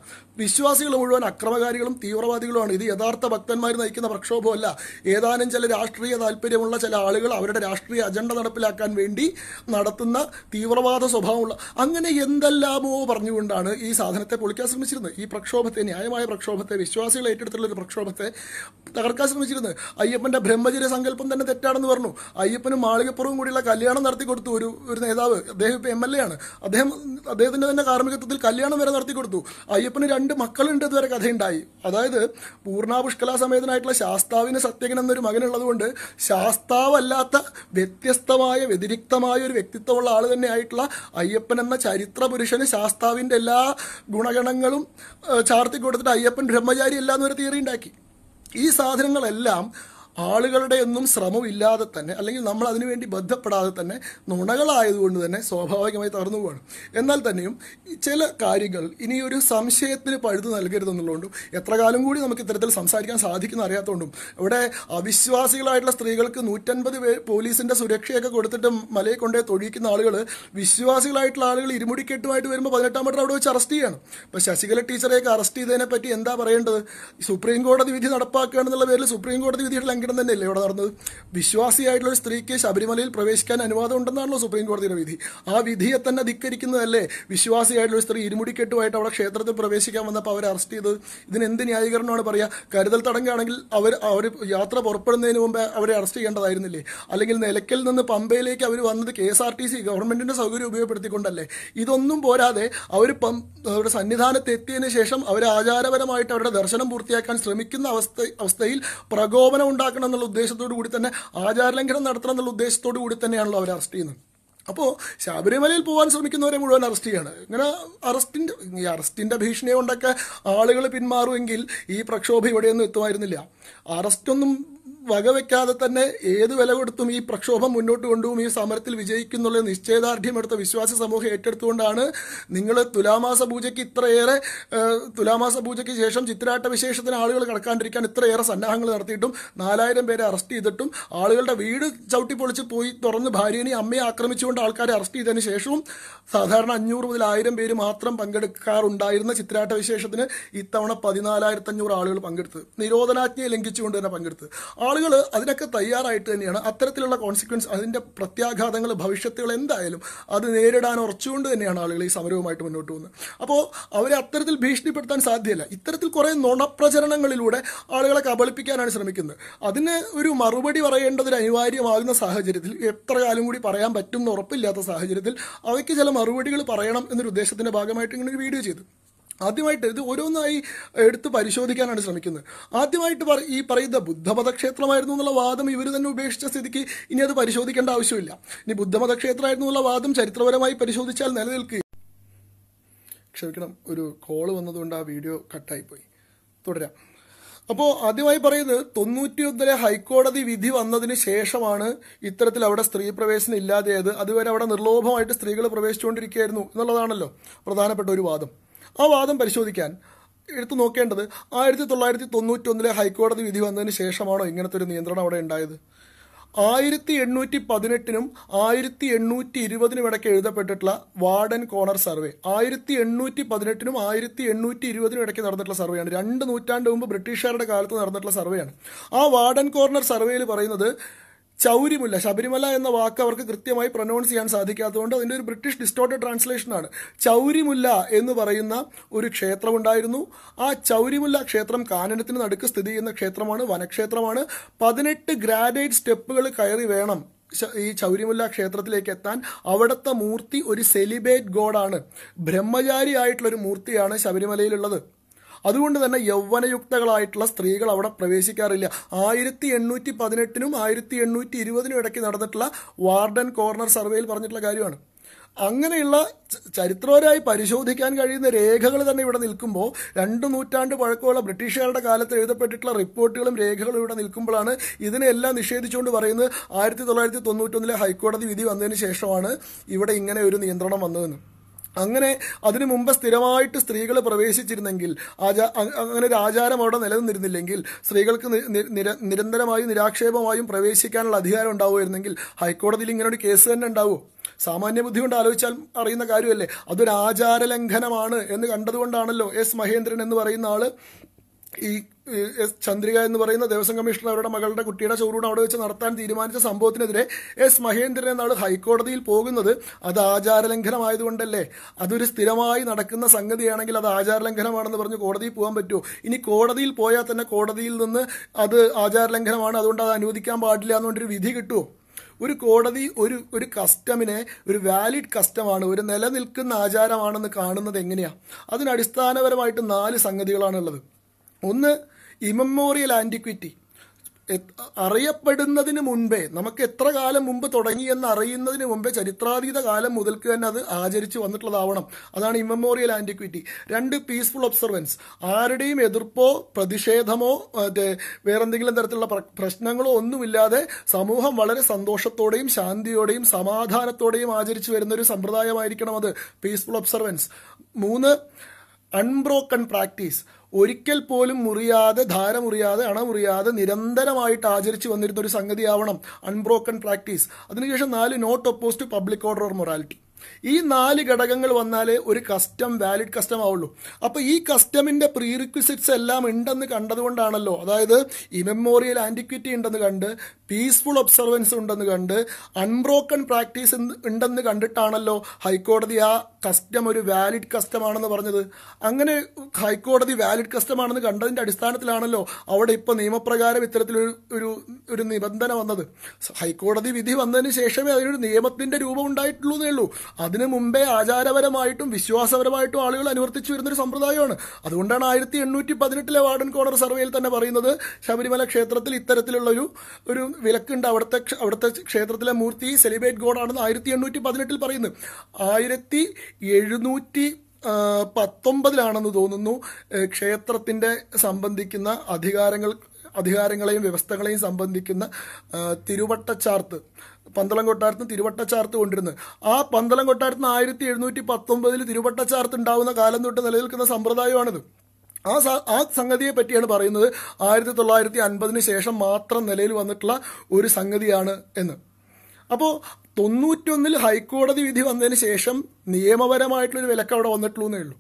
വിശ്വാസികൾ മുഴുവൻ അക്രമകാരികളും തീവ്രവാദികളുമാണ് ഇത് യഥാർത്ഥ ഭക്തന്മാർ നയിക്കുന്ന പ്രക്ഷോഭമല്ല ഏതാനും ചില രാഷ്ട്രീയ താല്പര്യമുള്ള ചില ആളുകൾ അവരുടെ രാഷ്ട്രീയ അജണ്ട നടപ്പിലാക്കാൻ വേണ്ടി നടത്തുന്ന തീവ്രവാദ സ്വഭാവമുള്ള അങ്ങനെ എന്തെല്ലാമോ പറഞ്ഞുകൊണ്ടാണ് ഈ സാധനത്തെ പൊളിക്കാൻ ശ്രമിച്ചിരുന്നത് ഈ പ്രക്ഷോഭത്തെ ന്യായമായ പ്രക്ഷോഭത്തെ വിശ്വാസികൾ ഏറ്റെടുത്തുള്ള ഒരു പ്രക്ഷോഭത്തെ തകർക്കാൻ ശ്രമിച്ചിരുന്നത് അയ്യപ്പൻ്റെ ബ്രഹ്മചര്യ സങ്കല്പം തന്നെ തെറ്റാണെന്ന് പറഞ്ഞു അയ്യപ്പനും മാളികപ്പുറവും കൂടിയുള്ള കല്യാണം നടത്തി കൊടുത്തു ഒരു ഒരു നേതാവ് അദ്ദേഹം ഇപ്പോൾ എം എൽ എ ആണ് അദ്ദേഹം അദ്ദേഹത്തിൻ്റെ തന്നെ കാർമ്മികത്വത്തിൽ കല്യാണം വരെ നടത്തി കൊടുത്തു അയ്യപ്പന് രണ്ട് മക്കളുണ്ട് ഇതുവരെ കഥയുണ്ടായി അതായത് പൂർണ്ണാപുഷ്കല സമേതനായിട്ടുള്ള ശാസ്താവിന് സത്യകൻ എന്നൊരു മകനുള്ളതുകൊണ്ട് ശാസ്താവല്ലാത്ത വ്യത്യസ്തമായ വ്യതിരിക്തമായ ഒരു വ്യക്തിത്വമുള്ള ആൾ തന്നെയായിട്ടുള്ള അയ്യപ്പൻ എന്ന ചരിത്ര പുരുഷന് ശാസ്താവിൻ്റെ എല്ലാ ഗുണഗണങ്ങളും ചാർത്തി കൊടുത്തിട്ട് അയ്യപ്പൻ ബ്രഹ്മചാരി അല്ല എന്നൊരു തിയറി ഉണ്ടാക്കി ഈ സാധനങ്ങളെല്ലാം ആളുകളുടെ ഒന്നും ശ്രമമില്ലാതെ തന്നെ അല്ലെങ്കിൽ നമ്മൾ അതിനുവേണ്ടി ബന്ധപ്പെടാതെ തന്നെ നുണകളായതുകൊണ്ട് തന്നെ സ്വാഭാവികമായി തകർന്നു പോവാണ് എന്നാൽ തന്നെയും ചില കാര്യങ്ങൾ ഇനിയൊരു സംശയത്തിന് പഴുതു നൽകരുതെന്നുള്ളതുകൊണ്ടും എത്ര കാലം കൂടി നമുക്ക് ഇത്തരത്തിൽ സംസാരിക്കാൻ സാധിക്കുന്ന അറിയാത്തതുകൊണ്ടും ഇവിടെ അവിശ്വാസികളായിട്ടുള്ള സ്ത്രീകൾക്ക് നൂറ്റൻപത് പേർ പോലീസിൻ്റെ സുരക്ഷയൊക്കെ കൊടുത്തിട്ട് മലയെ കൊണ്ടേ തൊഴിക്കുന്ന ആളുകൾ വിശ്വാസികളായിട്ടുള്ള ആളുകൾ ഇരുമുടിക്കെട്ടുമായിട്ട് വരുമ്പോൾ പതിനെട്ടാം മട്ടർ അവിടെ വെച്ച് അറസ്റ്റ് ചെയ്യണം അപ്പോൾ ശശികല ടീച്ചറെയൊക്കെ അറസ്റ്റ് ചെയ്തതിനെ പറ്റി എന്താ പറയേണ്ടത് സുപ്രീം കോടതി വിധി എന്നുള്ള പേരിൽ സുപ്രീം കോടതി വിധിയുടെ ലംഘനം ലംഘനം തന്നെയല്ലേ ഇവിടെ നടന്നത് വിശ്വാസിയായിട്ടുള്ള ഒരു സ്ത്രീക്ക് ശബരിമലയിൽ പ്രവേശിക്കാൻ അനുവാദം ഉണ്ടെന്നാണല്ലോ സുപ്രീം കോടതിയുടെ വിധി ആ വിധിയെ തന്നെ ധിക്കരിക്കുന്നതല്ലേ വിശ്വാസിയായിട്ടുള്ള ഒരു സ്ത്രീ ഇരുമുടിക്കെട്ടുമായിട്ട് അവിടെ ക്ഷേത്രത്തിൽ പ്രവേശിക്കാൻ വന്നപ്പോൾ അവരെ അറസ്റ്റ് ചെയ്തത് ഇതിന് എന്ത് ന്യായീകരണമാണ് പറയുക കരുതൽ തടങ്കാണെങ്കിൽ അവർ അവർ യാത്ര പുറപ്പെടുന്നതിന് മുമ്പ് അവരെ അറസ്റ്റ് ചെയ്യേണ്ടതായിരുന്നില്ലേ അല്ലെങ്കിൽ നിലയ്ക്കൽ നിന്ന് പമ്പയിലേക്ക് അവർ വന്നത് K S R T C ഗവൺമെൻറ്റിൻ്റെ സൗകര്യം ഉപയോഗപ്പെടുത്തിക്കൊണ്ടല്ലേ ഇതൊന്നും പോരാതെ അവർ അവരുടെ സന്നിധാനത്ത് എത്തിയതിന് ശേഷം അവർ ആചാരപരമായിട്ട് അവരുടെ ദർശനം പൂർത്തിയാക്കാൻ ശ്രമിക്കുന്ന അവസ്ഥ അവസ്ഥയിൽ പ്രകോപനം ഉണ്ടാക്കുന്ന ഉണ്ടാക്കണം എന്നുള്ള ഉദ്ദേശത്തോടു കൂടി തന്നെ ആചാരലംഘനം നടത്തണം എന്നുള്ള ഉദ്ദേശത്തോടു കൂടി തന്നെയാണല്ലോ അവർ അറസ്റ്റ് ചെയ്യുന്നത് അപ്പോൾ ശബരിമലയിൽ പോകാൻ ശ്രമിക്കുന്നവരെ മുഴുവൻ അറസ്റ്റ് ചെയ്യാണ് ഇങ്ങനെ അറസ്റ്റിൻ്റെ ഈ അറസ്റ്റിൻ്റെ ഭീഷണിയെ കൊണ്ടൊക്കെ ആളുകൾ പിന്മാറുമെങ്കിൽ ഈ പ്രക്ഷോഭം ഇവിടെയൊന്നും എത്തുമായിരുന്നില്ല അറസ്റ്റൊന്നും വകവെക്കാതെ തന്നെ ഏത് വില കൊടുത്തും ഈ പ്രക്ഷോഭം മുന്നോട്ട് കൊണ്ടുപോകും ഈ സമരത്തിൽ വിജയിക്കുന്നുള്ള നിശ്ചയദാർഢ്യമെടുത്ത വിശ്വാസ സമൂഹം ഏറ്റെടുത്തുകൊണ്ടാണ് നിങ്ങൾ തുലാമാസ പൂജയ്ക്ക് ഇത്രയേറെ തുലാമാസ പൂജയ്ക്ക് ശേഷം ചിത്രാട്ട വിശേഷത്തിന് ആളുകൾ കടക്കാണ്ടിരിക്കാൻ ഇത്രയേറെ സന്നാഹങ്ങൾ നടത്തിയിട്ടും നാലായിരം പേരെ അറസ്റ്റ് ചെയ്തിട്ടും ആളുകളുടെ വീട് ചവിട്ടിപ്പൊളിച്ച് പോയി തുറന്ന് ഭാര്യനെയും അമ്മയെ ആക്രമിച്ചുകൊണ്ട് ആൾക്കാരെ അറസ്റ്റ് ചെയ്തതിന് ശേഷവും സാധാരണ അഞ്ഞൂറ് മുതൽ ആയിരം പേര് മാത്രം പങ്കെടുക്കാറുണ്ടായിരുന്ന ചിത്രാട്ട വിശേഷത്തിന് ഇത്തവണ പതിനാലായിരത്തഞ്ഞൂറ് ആളുകൾ പങ്കെടുത്ത് നിരോധനാജ്ഞയെ ലംഘിച്ചുകൊണ്ട് തന്നെ പങ്കെടുത്ത് ആൾ ആളുകൾ അതിനൊക്കെ തയ്യാറായിട്ട് തന്നെയാണ് അത്തരത്തിലുള്ള കോൺസിക്വൻസ് അതിൻ്റെ പ്രത്യാഘാതങ്ങൾ ഭവിഷ്യത്തുകൾ എന്തായാലും അത് നേരിടാൻ ഉറച്ചുകൊണ്ട് തന്നെയാണ് ആളുകൾ ഈ സമരവുമായിട്ട് മുന്നോട്ട് പോകുന്നത് അപ്പോൾ അവരെ അത്തരത്തിൽ ഭീഷണിപ്പെടുത്താൻ സാധ്യമല്ല ഇത്തരത്തിൽ കുറേ നുണപ്രചരണങ്ങളിലൂടെ ആളുകളെ കബളിപ്പിക്കാനാണ് ശ്രമിക്കുന്നത് അതിന് ഒരു മറുപടി പറയേണ്ടത് അനിവാര്യമാകുന്ന സാഹചര്യത്തിൽ എത്ര കാലം കൂടി പറയാൻ എന്ന് ഉറപ്പില്ലാത്ത സാഹചര്യത്തിൽ അവയ്ക്ക് ചില മറുപടികൾ പറയണം എന്നൊരു ഉദ്ദേശത്തിൻ്റെ ഭാഗമായിട്ട് ഇങ്ങനെ ഒരു വീഡിയോ ചെയ്തു ആദ്യമായിട്ട് ഇത് ഓരോന്നായി എടുത്ത് പരിശോധിക്കാനാണ് ശ്രമിക്കുന്നത് ആദ്യമായിട്ട് ഈ പറയുന്ന ബുദ്ധമതക്ഷേത്രമായിരുന്നു എന്നുള്ള വാദം ഇവർ തന്നെ ഉപേക്ഷിച്ച സ്ഥിതിക്ക് ഇനി അത് പരിശോധിക്കേണ്ട ആവശ്യമില്ല ഇനി ബുദ്ധമതക്ഷേത്രമായിരുന്നു എന്നുള്ള വാദം ചരിത്രപരമായി പരിശോധിച്ചാൽ നിലനിൽക്കുക ക്ഷമിക്കണം ഒരു കോള് വന്നതുകൊണ്ട് ആ വീഡിയോ കട്ടായിപ്പോയി തുടരാം അപ്പോൾ ആദ്യമായി പറയുന്നത് തൊണ്ണൂറ്റിയൊന്നിലെ ഹൈക്കോടതി വിധി വന്നതിന് ശേഷമാണ് ഇത്തരത്തിൽ അവിടെ സ്ത്രീ പ്രവേശനം ഇല്ലാതെയത് അതുവരെ അവിടെ നിർലോഭമായിട്ട് സ്ത്രീകൾ പ്രവേശിച്ചുകൊണ്ടിരിക്കുകയായിരുന്നു എന്നുള്ളതാണല്ലോ പ്രധാനപ്പെട്ട ഒരു വാദം ആ വാദം പരിശോധിക്കാൻ എടുത്തു നോക്കേണ്ടത് ആയിരത്തി തൊള്ളായിരത്തി തൊണ്ണൂറ്റൊന്നിലെ ഹൈക്കോടതി വിധി വന്നതിന് ശേഷമാണോ ഇങ്ങനത്തെ ഒരു നിയന്ത്രണം അവിടെ ഉണ്ടായത് ആയിരത്തി എണ്ണൂറ്റി പതിനെട്ടിനും ആയിരത്തി എണ്ണൂറ്റി ഇരുപതിനും ഇടയ്ക്ക് എഴുതപ്പെട്ടിട്ടുള്ള വാർഡൻ കോണർ സർവേ ആയിരത്തി എണ്ണൂറ്റി പതിനെട്ടിനും ആയിരത്തി എണ്ണൂറ്റി ഇരുപതിനും ഇടയ്ക്ക് നടന്നിട്ടുള്ള സർവേയാണ് രണ്ട് നൂറ്റാണ്ട് മുമ്പ് ബ്രിട്ടീഷുകാരുടെ കാലത്ത് നടന്നിട്ടുള്ള സർവേയാണ് ആ വാർഡൻ കോർണർ സർവേയിൽ പറയുന്നത് ചൗരിമുല്ല ശബരിമല എന്ന വാക്ക് അവർക്ക് കൃത്യമായി പ്രൊനൗൺസ് ചെയ്യാൻ സാധിക്കാത്തതുകൊണ്ട് അതിൻ്റെ ഒരു ബ്രിട്ടീഷ് ഡിസ്റ്റോർട്ടഡ് ട്രാൻസ്ലേഷനാണ് ചൗരിമുല്ല എന്ന് പറയുന്ന ഒരു ക്ഷേത്രം ഉണ്ടായിരുന്നു ആ ചൗരിമുല്ല ക്ഷേത്രം കാനനത്തിന് നടുക്ക് സ്ഥിതി ചെയ്യുന്ന ക്ഷേത്രമാണ് വനക്ഷേത്രമാണ് പതിനെട്ട് ഗ്രാനൈറ്റ് സ്റ്റെപ്പുകൾ കയറി വേണം ഈ ചൗരിമുല്ല ക്ഷേത്രത്തിലേക്ക് എത്താൻ അവിടുത്തെ മൂർത്തി ഒരു സെലിബേറ്റ് ഗോഡാണ് ബ്രഹ്മചാരി ആയിട്ടുള്ള ഒരു മൂർത്തിയാണ് ശബരിമലയിലുള്ളത് അതുകൊണ്ട് തന്നെ യൗവനയുക്തകളായിട്ടുള്ള സ്ത്രീകൾ അവിടെ പ്രവേശിക്കാറില്ല ആയിരത്തി എണ്ണൂറ്റി പതിനെട്ടിനും ആയിരത്തി എണ്ണൂറ്റി ഇരുപതിനും ഇടയ്ക്ക് നടന്നിട്ടുള്ള വാർഡൻ കോർണർ സർവേയിൽ പറഞ്ഞിട്ടുള്ള കാര്യമാണ് അങ്ങനെയുള്ള ചരിത്രപരമായി പരിശോധിക്കാൻ കഴിയുന്ന രേഖകൾ തന്നെ ഇവിടെ നിൽക്കുമ്പോൾ രണ്ട് നൂറ്റാണ്ട് പഴക്കമുള്ള ബ്രിട്ടീഷുകാരുടെ കാലത്ത് എഴുതപ്പെട്ടിട്ടുള്ള റിപ്പോർട്ടുകളും രേഖകളും ഇവിടെ നിൽക്കുമ്പോഴാണ് ഇതിനെല്ലാം നിഷേധിച്ചുകൊണ്ട് പറയുന്നത് ആയിരത്തി തൊള്ളായിരത്തി തൊണ്ണൂറ്റൊന്നിലെ ഹൈക്കോടതി വിധി വന്നതിന് ശേഷമാണ് ഇവിടെ ഇങ്ങനെ ഒരു നിയന്ത്രണം വന്നതെന്ന് അങ്ങനെ അതിനു മുമ്പ് സ്ഥിരമായിട്ട് സ്ത്രീകൾ പ്രവേശിച്ചിരുന്നെങ്കിൽ ആചാ അങ്ങനെ ഒരു ആചാരം അവിടെ നിലനിന്നിരുന്നില്ലെങ്കിൽ സ്ത്രീകൾക്ക് നിരന്തരമായും നിരാക്ഷേപമായും പ്രവേശിക്കാനുള്ള അധികാരം ഉണ്ടാവുമായിരുന്നെങ്കിൽ ഹൈക്കോടതിയിൽ ഇങ്ങനെ ഒരു കേസ് തന്നെ ഉണ്ടാവുമോ സാമാന്യ ബുദ്ധി കൊണ്ട് ആലോചിച്ചാൽ അറിയുന്ന കാര്യമല്ലേ അതൊരു ആചാര ലംഘനമാണ് എന്ന് കണ്ടതുകൊണ്ടാണല്ലോ എസ് മഹേന്ദ്രൻ എന്ന് പറയുന്ന ആള് ഈ എസ് ചന്ദ്രിക എന്ന് പറയുന്ന ദേവസ്വം കമ്മീഷണർ അവരുടെ മകളുടെ കുട്ടിയുടെ ചോറൂണ് അവിടെ വെച്ച് നടത്താൻ തീരുമാനിച്ച സംഭവത്തിനെതിരെ എസ് മഹേന്ദ്രൻ എന്നാണ് ഹൈക്കോടതിയിൽ പോകുന്നത് അത് ആചാരലംഘനമായതുകൊണ്ടല്ലേ അതൊരു സ്ഥിരമായി നടക്കുന്ന സംഗതിയാണെങ്കിൽ അത് ആചാരലംഘനമാണെന്ന് പറഞ്ഞ് കോടതിയിൽ പോകാൻ പറ്റുമോ ഇനി കോടതിയിൽ പോയാൽ തന്നെ കോടതിയിൽ നിന്ന് അത് ആചാരലംഘനമാണ് അതുകൊണ്ട് അത് അനുവദിക്കാൻ പാടില്ല എന്നുകൊണ്ടൊരു വിധി കിട്ടുമോ ഒരു കോടതി ഒരു ഒരു കസ്റ്റമിനെ ഒരു വാലിഡ് കസ്റ്റമാണ് ഒരു നിലനിൽക്കുന്ന ആചാരമാണെന്ന് കാണുന്നത് എങ്ങനെയാണ് അതിനടിസ്ഥാനപരമായിട്ട് നാല് സംഗതികളാണുള്ളത് ഒന്ന് ഇമമ്മോറിയൽ ആൻറ്റിക്വിറ്റി അറിയപ്പെടുന്നതിന് മുൻപേ നമുക്ക് എത്ര കാലം മുമ്പ് തുടങ്ങി എന്ന് അറിയുന്നതിന് മുമ്പേ ചരിത്രാതീത കാലം മുതൽക്ക് തന്നെ അത് ആചരിച്ചു വന്നിട്ടുള്ളതാവണം അതാണ് ഇമ്മമോറിയൽ ആൻറ്റിക്വിറ്റി രണ്ട് പീസ്ഫുൾ ഒബ്സർവൻസ് ആരുടെയും എതിർപ്പോ പ്രതിഷേധമോ വേറെന്തെങ്കിലും തരത്തിലുള്ള പ്രശ്നങ്ങളോ ഒന്നുമില്ലാതെ സമൂഹം വളരെ സന്തോഷത്തോടെയും ശാന്തിയോടെയും സമാധാനത്തോടെയും ആചരിച്ചു വരുന്ന ഒരു സമ്പ്രദായമായിരിക്കണം അത് പീസ്ഫുൾ ഒബ്സർവൻസ് മൂന്ന് അൺബ്രോക്കൺ പ്രാക്ടീസ് ഒരിക്കൽ പോലും മുറിയാതെ ധാര അണമുറിയാതെ അണ നിരന്തരമായിട്ട് ആചരിച്ചു വന്നിരുന്ന ഒരു സംഗതിയാവണം അൺബ്രോക്കൺ പ്രാക്ടീസ് അതിനുശേഷം നാല് not opposed public order or morality ഈ നാല് ഘടകങ്ങൾ വന്നാലേ ഒരു കസ്റ്റം വാലിഡ് കസ്റ്റം ആവുള്ളൂ അപ്പോൾ ഈ കസ്റ്റമിൻ്റെ പ്രീ റിക്വിസിറ്റ്സ് എല്ലാം ഉണ്ടെന്ന് കണ്ടതുകൊണ്ടാണല്ലോ അതായത് ഇമെമ്മോറിയൽ ആൻറ്റിക്വിറ്റി ഉണ്ടെന്ന് കണ്ട് പീസ്ഫുൾ ഒബ്സർവൻസ് ഉണ്ടെന്ന് കണ്ട് അൺബ്രോക്കൺ പ്രാക്ടീസ് ഉണ്ടെന്ന് കണ്ടിട്ടാണല്ലോ ഹൈക്കോടതി ആ കസ്റ്റം ഒരു വാലിഡ് ആണെന്ന് പറഞ്ഞത് അങ്ങനെ ഹൈക്കോടതി വാലിഡ് ആണെന്ന് കണ്ടതിൻ്റെ അടിസ്ഥാനത്തിലാണല്ലോ അവിടെ ഇപ്പോൾ നിയമപ്രകാരം ഇത്തരത്തിലൊരു ഒരു ഒരു നിബന്ധന വന്നത് ഹൈക്കോടതി വിധി വന്നതിന് ശേഷമേ അതിനൊരു നിയമത്തിൻ്റെ രൂപം ഉണ്ടായിട്ടുള്ളൂ എന്നേ ഉള്ളൂ അതിനു മുമ്പേ ആചാരപരമായിട്ടും വിശ്വാസപരമായിട്ടും ആളുകൾ അനുവർത്തിച്ചു വരുന്നൊരു സമ്പ്രദായമാണ് അതുകൊണ്ടാണ് ആയിരത്തി എണ്ണൂറ്റി പതിനെട്ടിലെ വാർഡൻ കോർണർ സർവേയിൽ തന്നെ പറയുന്നത് ശബരിമല ക്ഷേത്രത്തിൽ ഇത്തരത്തിലുള്ള ഒരു ഒരു വിലക്കുണ്ട് അവിടുത്തെ അവിടുത്തെ ക്ഷേത്രത്തിലെ മൂർത്തി സെലിബ്രേറ്റ് ഗോഡാണെന്ന് ആയിരത്തി എണ്ണൂറ്റി പതിനെട്ടിൽ പറയുന്നു ആയിരത്തി എഴുന്നൂറ്റി പത്തൊമ്പതിലാണെന്ന് തോന്നുന്നു ക്ഷേത്രത്തിൻ്റെ സംബന്ധിക്കുന്ന അധികാരങ്ങൾ അധികാരങ്ങളെയും വ്യവസ്ഥകളെയും സംബന്ധിക്കുന്ന തിരുവട്ടച്ചാർത്ത് പന്തളം കൊട്ടാരത്തിന് തിരുവട്ട ചാർത്ത് കൊണ്ടിരുന്നത് ആ പന്തളം കൊട്ടാരത്തിന് ആയിരത്തി എഴുന്നൂറ്റി പത്തൊമ്പതിൽ തിരുവട്ട ചാർത്ത് ഉണ്ടാവുന്ന കാലം തൊട്ട് നിലനിൽക്കുന്ന സമ്പ്രദായമാണിത് ആ ആ സംഗതിയെ പറ്റിയാണ് പറയുന്നത് ആയിരത്തി തൊള്ളായിരത്തി അൻപതിന് ശേഷം മാത്രം നിലയിൽ വന്നിട്ടുള്ള ഒരു സംഗതിയാണ് എന്ന് അപ്പോൾ തൊണ്ണൂറ്റൊന്നിൽ ഹൈക്കോടതി വിധി വന്നതിന് ശേഷം നിയമപരമായിട്ടുള്ളൊരു വിലക്ക് അവിടെ വന്നിട്ടുള്ളൂ എന്നേ ഉള്ളൂ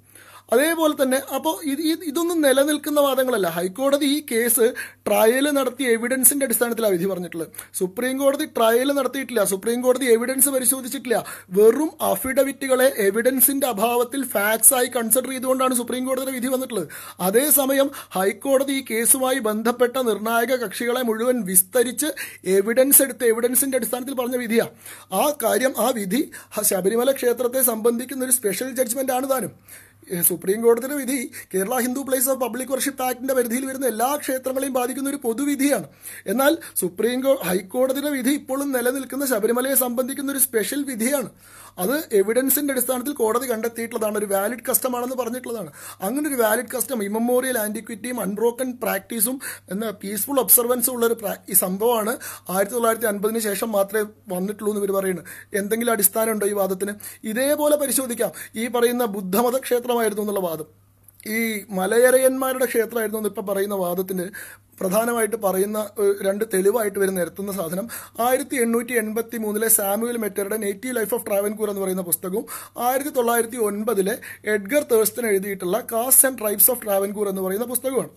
അതേപോലെ തന്നെ അപ്പോൾ ഇത് ഇതൊന്നും നിലനിൽക്കുന്ന വാദങ്ങളല്ല ഹൈക്കോടതി ഈ കേസ് ട്രയൽ നടത്തിയ എവിഡൻസിന്റെ അടിസ്ഥാനത്തിലാണ് വിധി പറഞ്ഞിട്ടുള്ളത് സുപ്രീം കോടതി ട്രയൽ നടത്തിയിട്ടില്ല സുപ്രീം കോടതി എവിഡൻസ് പരിശോധിച്ചിട്ടില്ല വെറും അഫിഡവിറ്റുകളെ എവിഡൻസിന്റെ അഭാവത്തിൽ ഫാക്സ് ആയി കൺസിഡർ ചെയ്തുകൊണ്ടാണ് സുപ്രീം കോടതിയുടെ വിധി വന്നിട്ടുള്ളത് അതേസമയം ഹൈക്കോടതി ഈ കേസുമായി ബന്ധപ്പെട്ട നിർണായക കക്ഷികളെ മുഴുവൻ വിസ്തരിച്ച് എവിഡൻസ് എടുത്ത് എവിഡൻസിന്റെ അടിസ്ഥാനത്തിൽ പറഞ്ഞ വിധിയാണ് ആ കാര്യം ആ വിധി ശബരിമല ക്ഷേത്രത്തെ സംബന്ധിക്കുന്ന ഒരു സ്പെഷ്യൽ ജഡ്ജ്മെന്റ് ആണ് താനും സുപ്രീം കോടതിയുടെ വിധി Kerala Hindu place of public worship ആക്ടിന്റെ പരിധിയിൽ വരുന്ന എല്ലാ ക്ഷേത്രങ്ങളെയും ബാധിക്കുന്ന ഒരു പൊതുവിധിയാണ് എന്നാൽ സുപ്രീം ഹൈക്കോടതിയുടെ വിധി ഇപ്പോഴും നിലനിൽക്കുന്ന ശബരിമലയെ സംബന്ധിക്കുന്ന ഒരു സ്പെഷ്യൽ വിധിയാണ് അത് എവിഡൻസിന്റെ അടിസ്ഥാനത്തിൽ കോടതി കണ്ടെത്തിയിട്ടുള്ളതാണ് ഒരു വാലിഡ് കസ്റ്റം ആണെന്ന് പറഞ്ഞിട്ടുള്ളതാണ് അങ്ങനെ ഒരു വാലിഡ് കസ്റ്റം ഇമ്മോറിയൽ ആൻറ്റിക്വിറ്റിയും അൺബ്രോക്കൺ പ്രാക്ടീസും എന്ന പീസ്ഫുൾ ഒബ്സർവൻസും ഉള്ള ഒരു ഈ സംഭവമാണ് ആയിരത്തി തൊള്ളായിരത്തി അൻപതിന് ശേഷം മാത്രമേ വന്നിട്ടുള്ളൂ എന്ന് ഇവർ പറയുന്നത് എന്തെങ്കിലും അടിസ്ഥാനമുണ്ടോ ഈ വാദത്തിന് ഇതേപോലെ പരിശോധിക്കാം ഈ പറയുന്ന ബുദ്ധമത ക്ഷേത്രമായിരുന്നു എന്നുള്ള വാദം ഈ മലയരയന്മാരുടെ ക്ഷേത്രമായിരുന്നു എന്ന് ഇപ്പം പറയുന്ന വാദത്തിന് പ്രധാനമായിട്ട് പറയുന്ന രണ്ട് തെളിവായിട്ട് വരുന്ന നിരത്തുന്ന സാധനം ആയിരത്തി എണ്ണൂറ്റി എൺപത്തി മൂന്നിലെ സാമുവൽ മെറ്ററുടെ നേറ്റീവ് ലൈഫ് ഓഫ് ട്രാവൻകൂർ എന്ന് പറയുന്ന പുസ്തകവും ആയിരത്തി തൊള്ളായിരത്തി ഒൻപതിലെ എഡ്ഗർ തേഴ്സ്റ്റൻ എഴുതിയിട്ടുള്ള caste and tribes of Travancore എന്ന് പറയുന്ന പുസ്തകമാണ്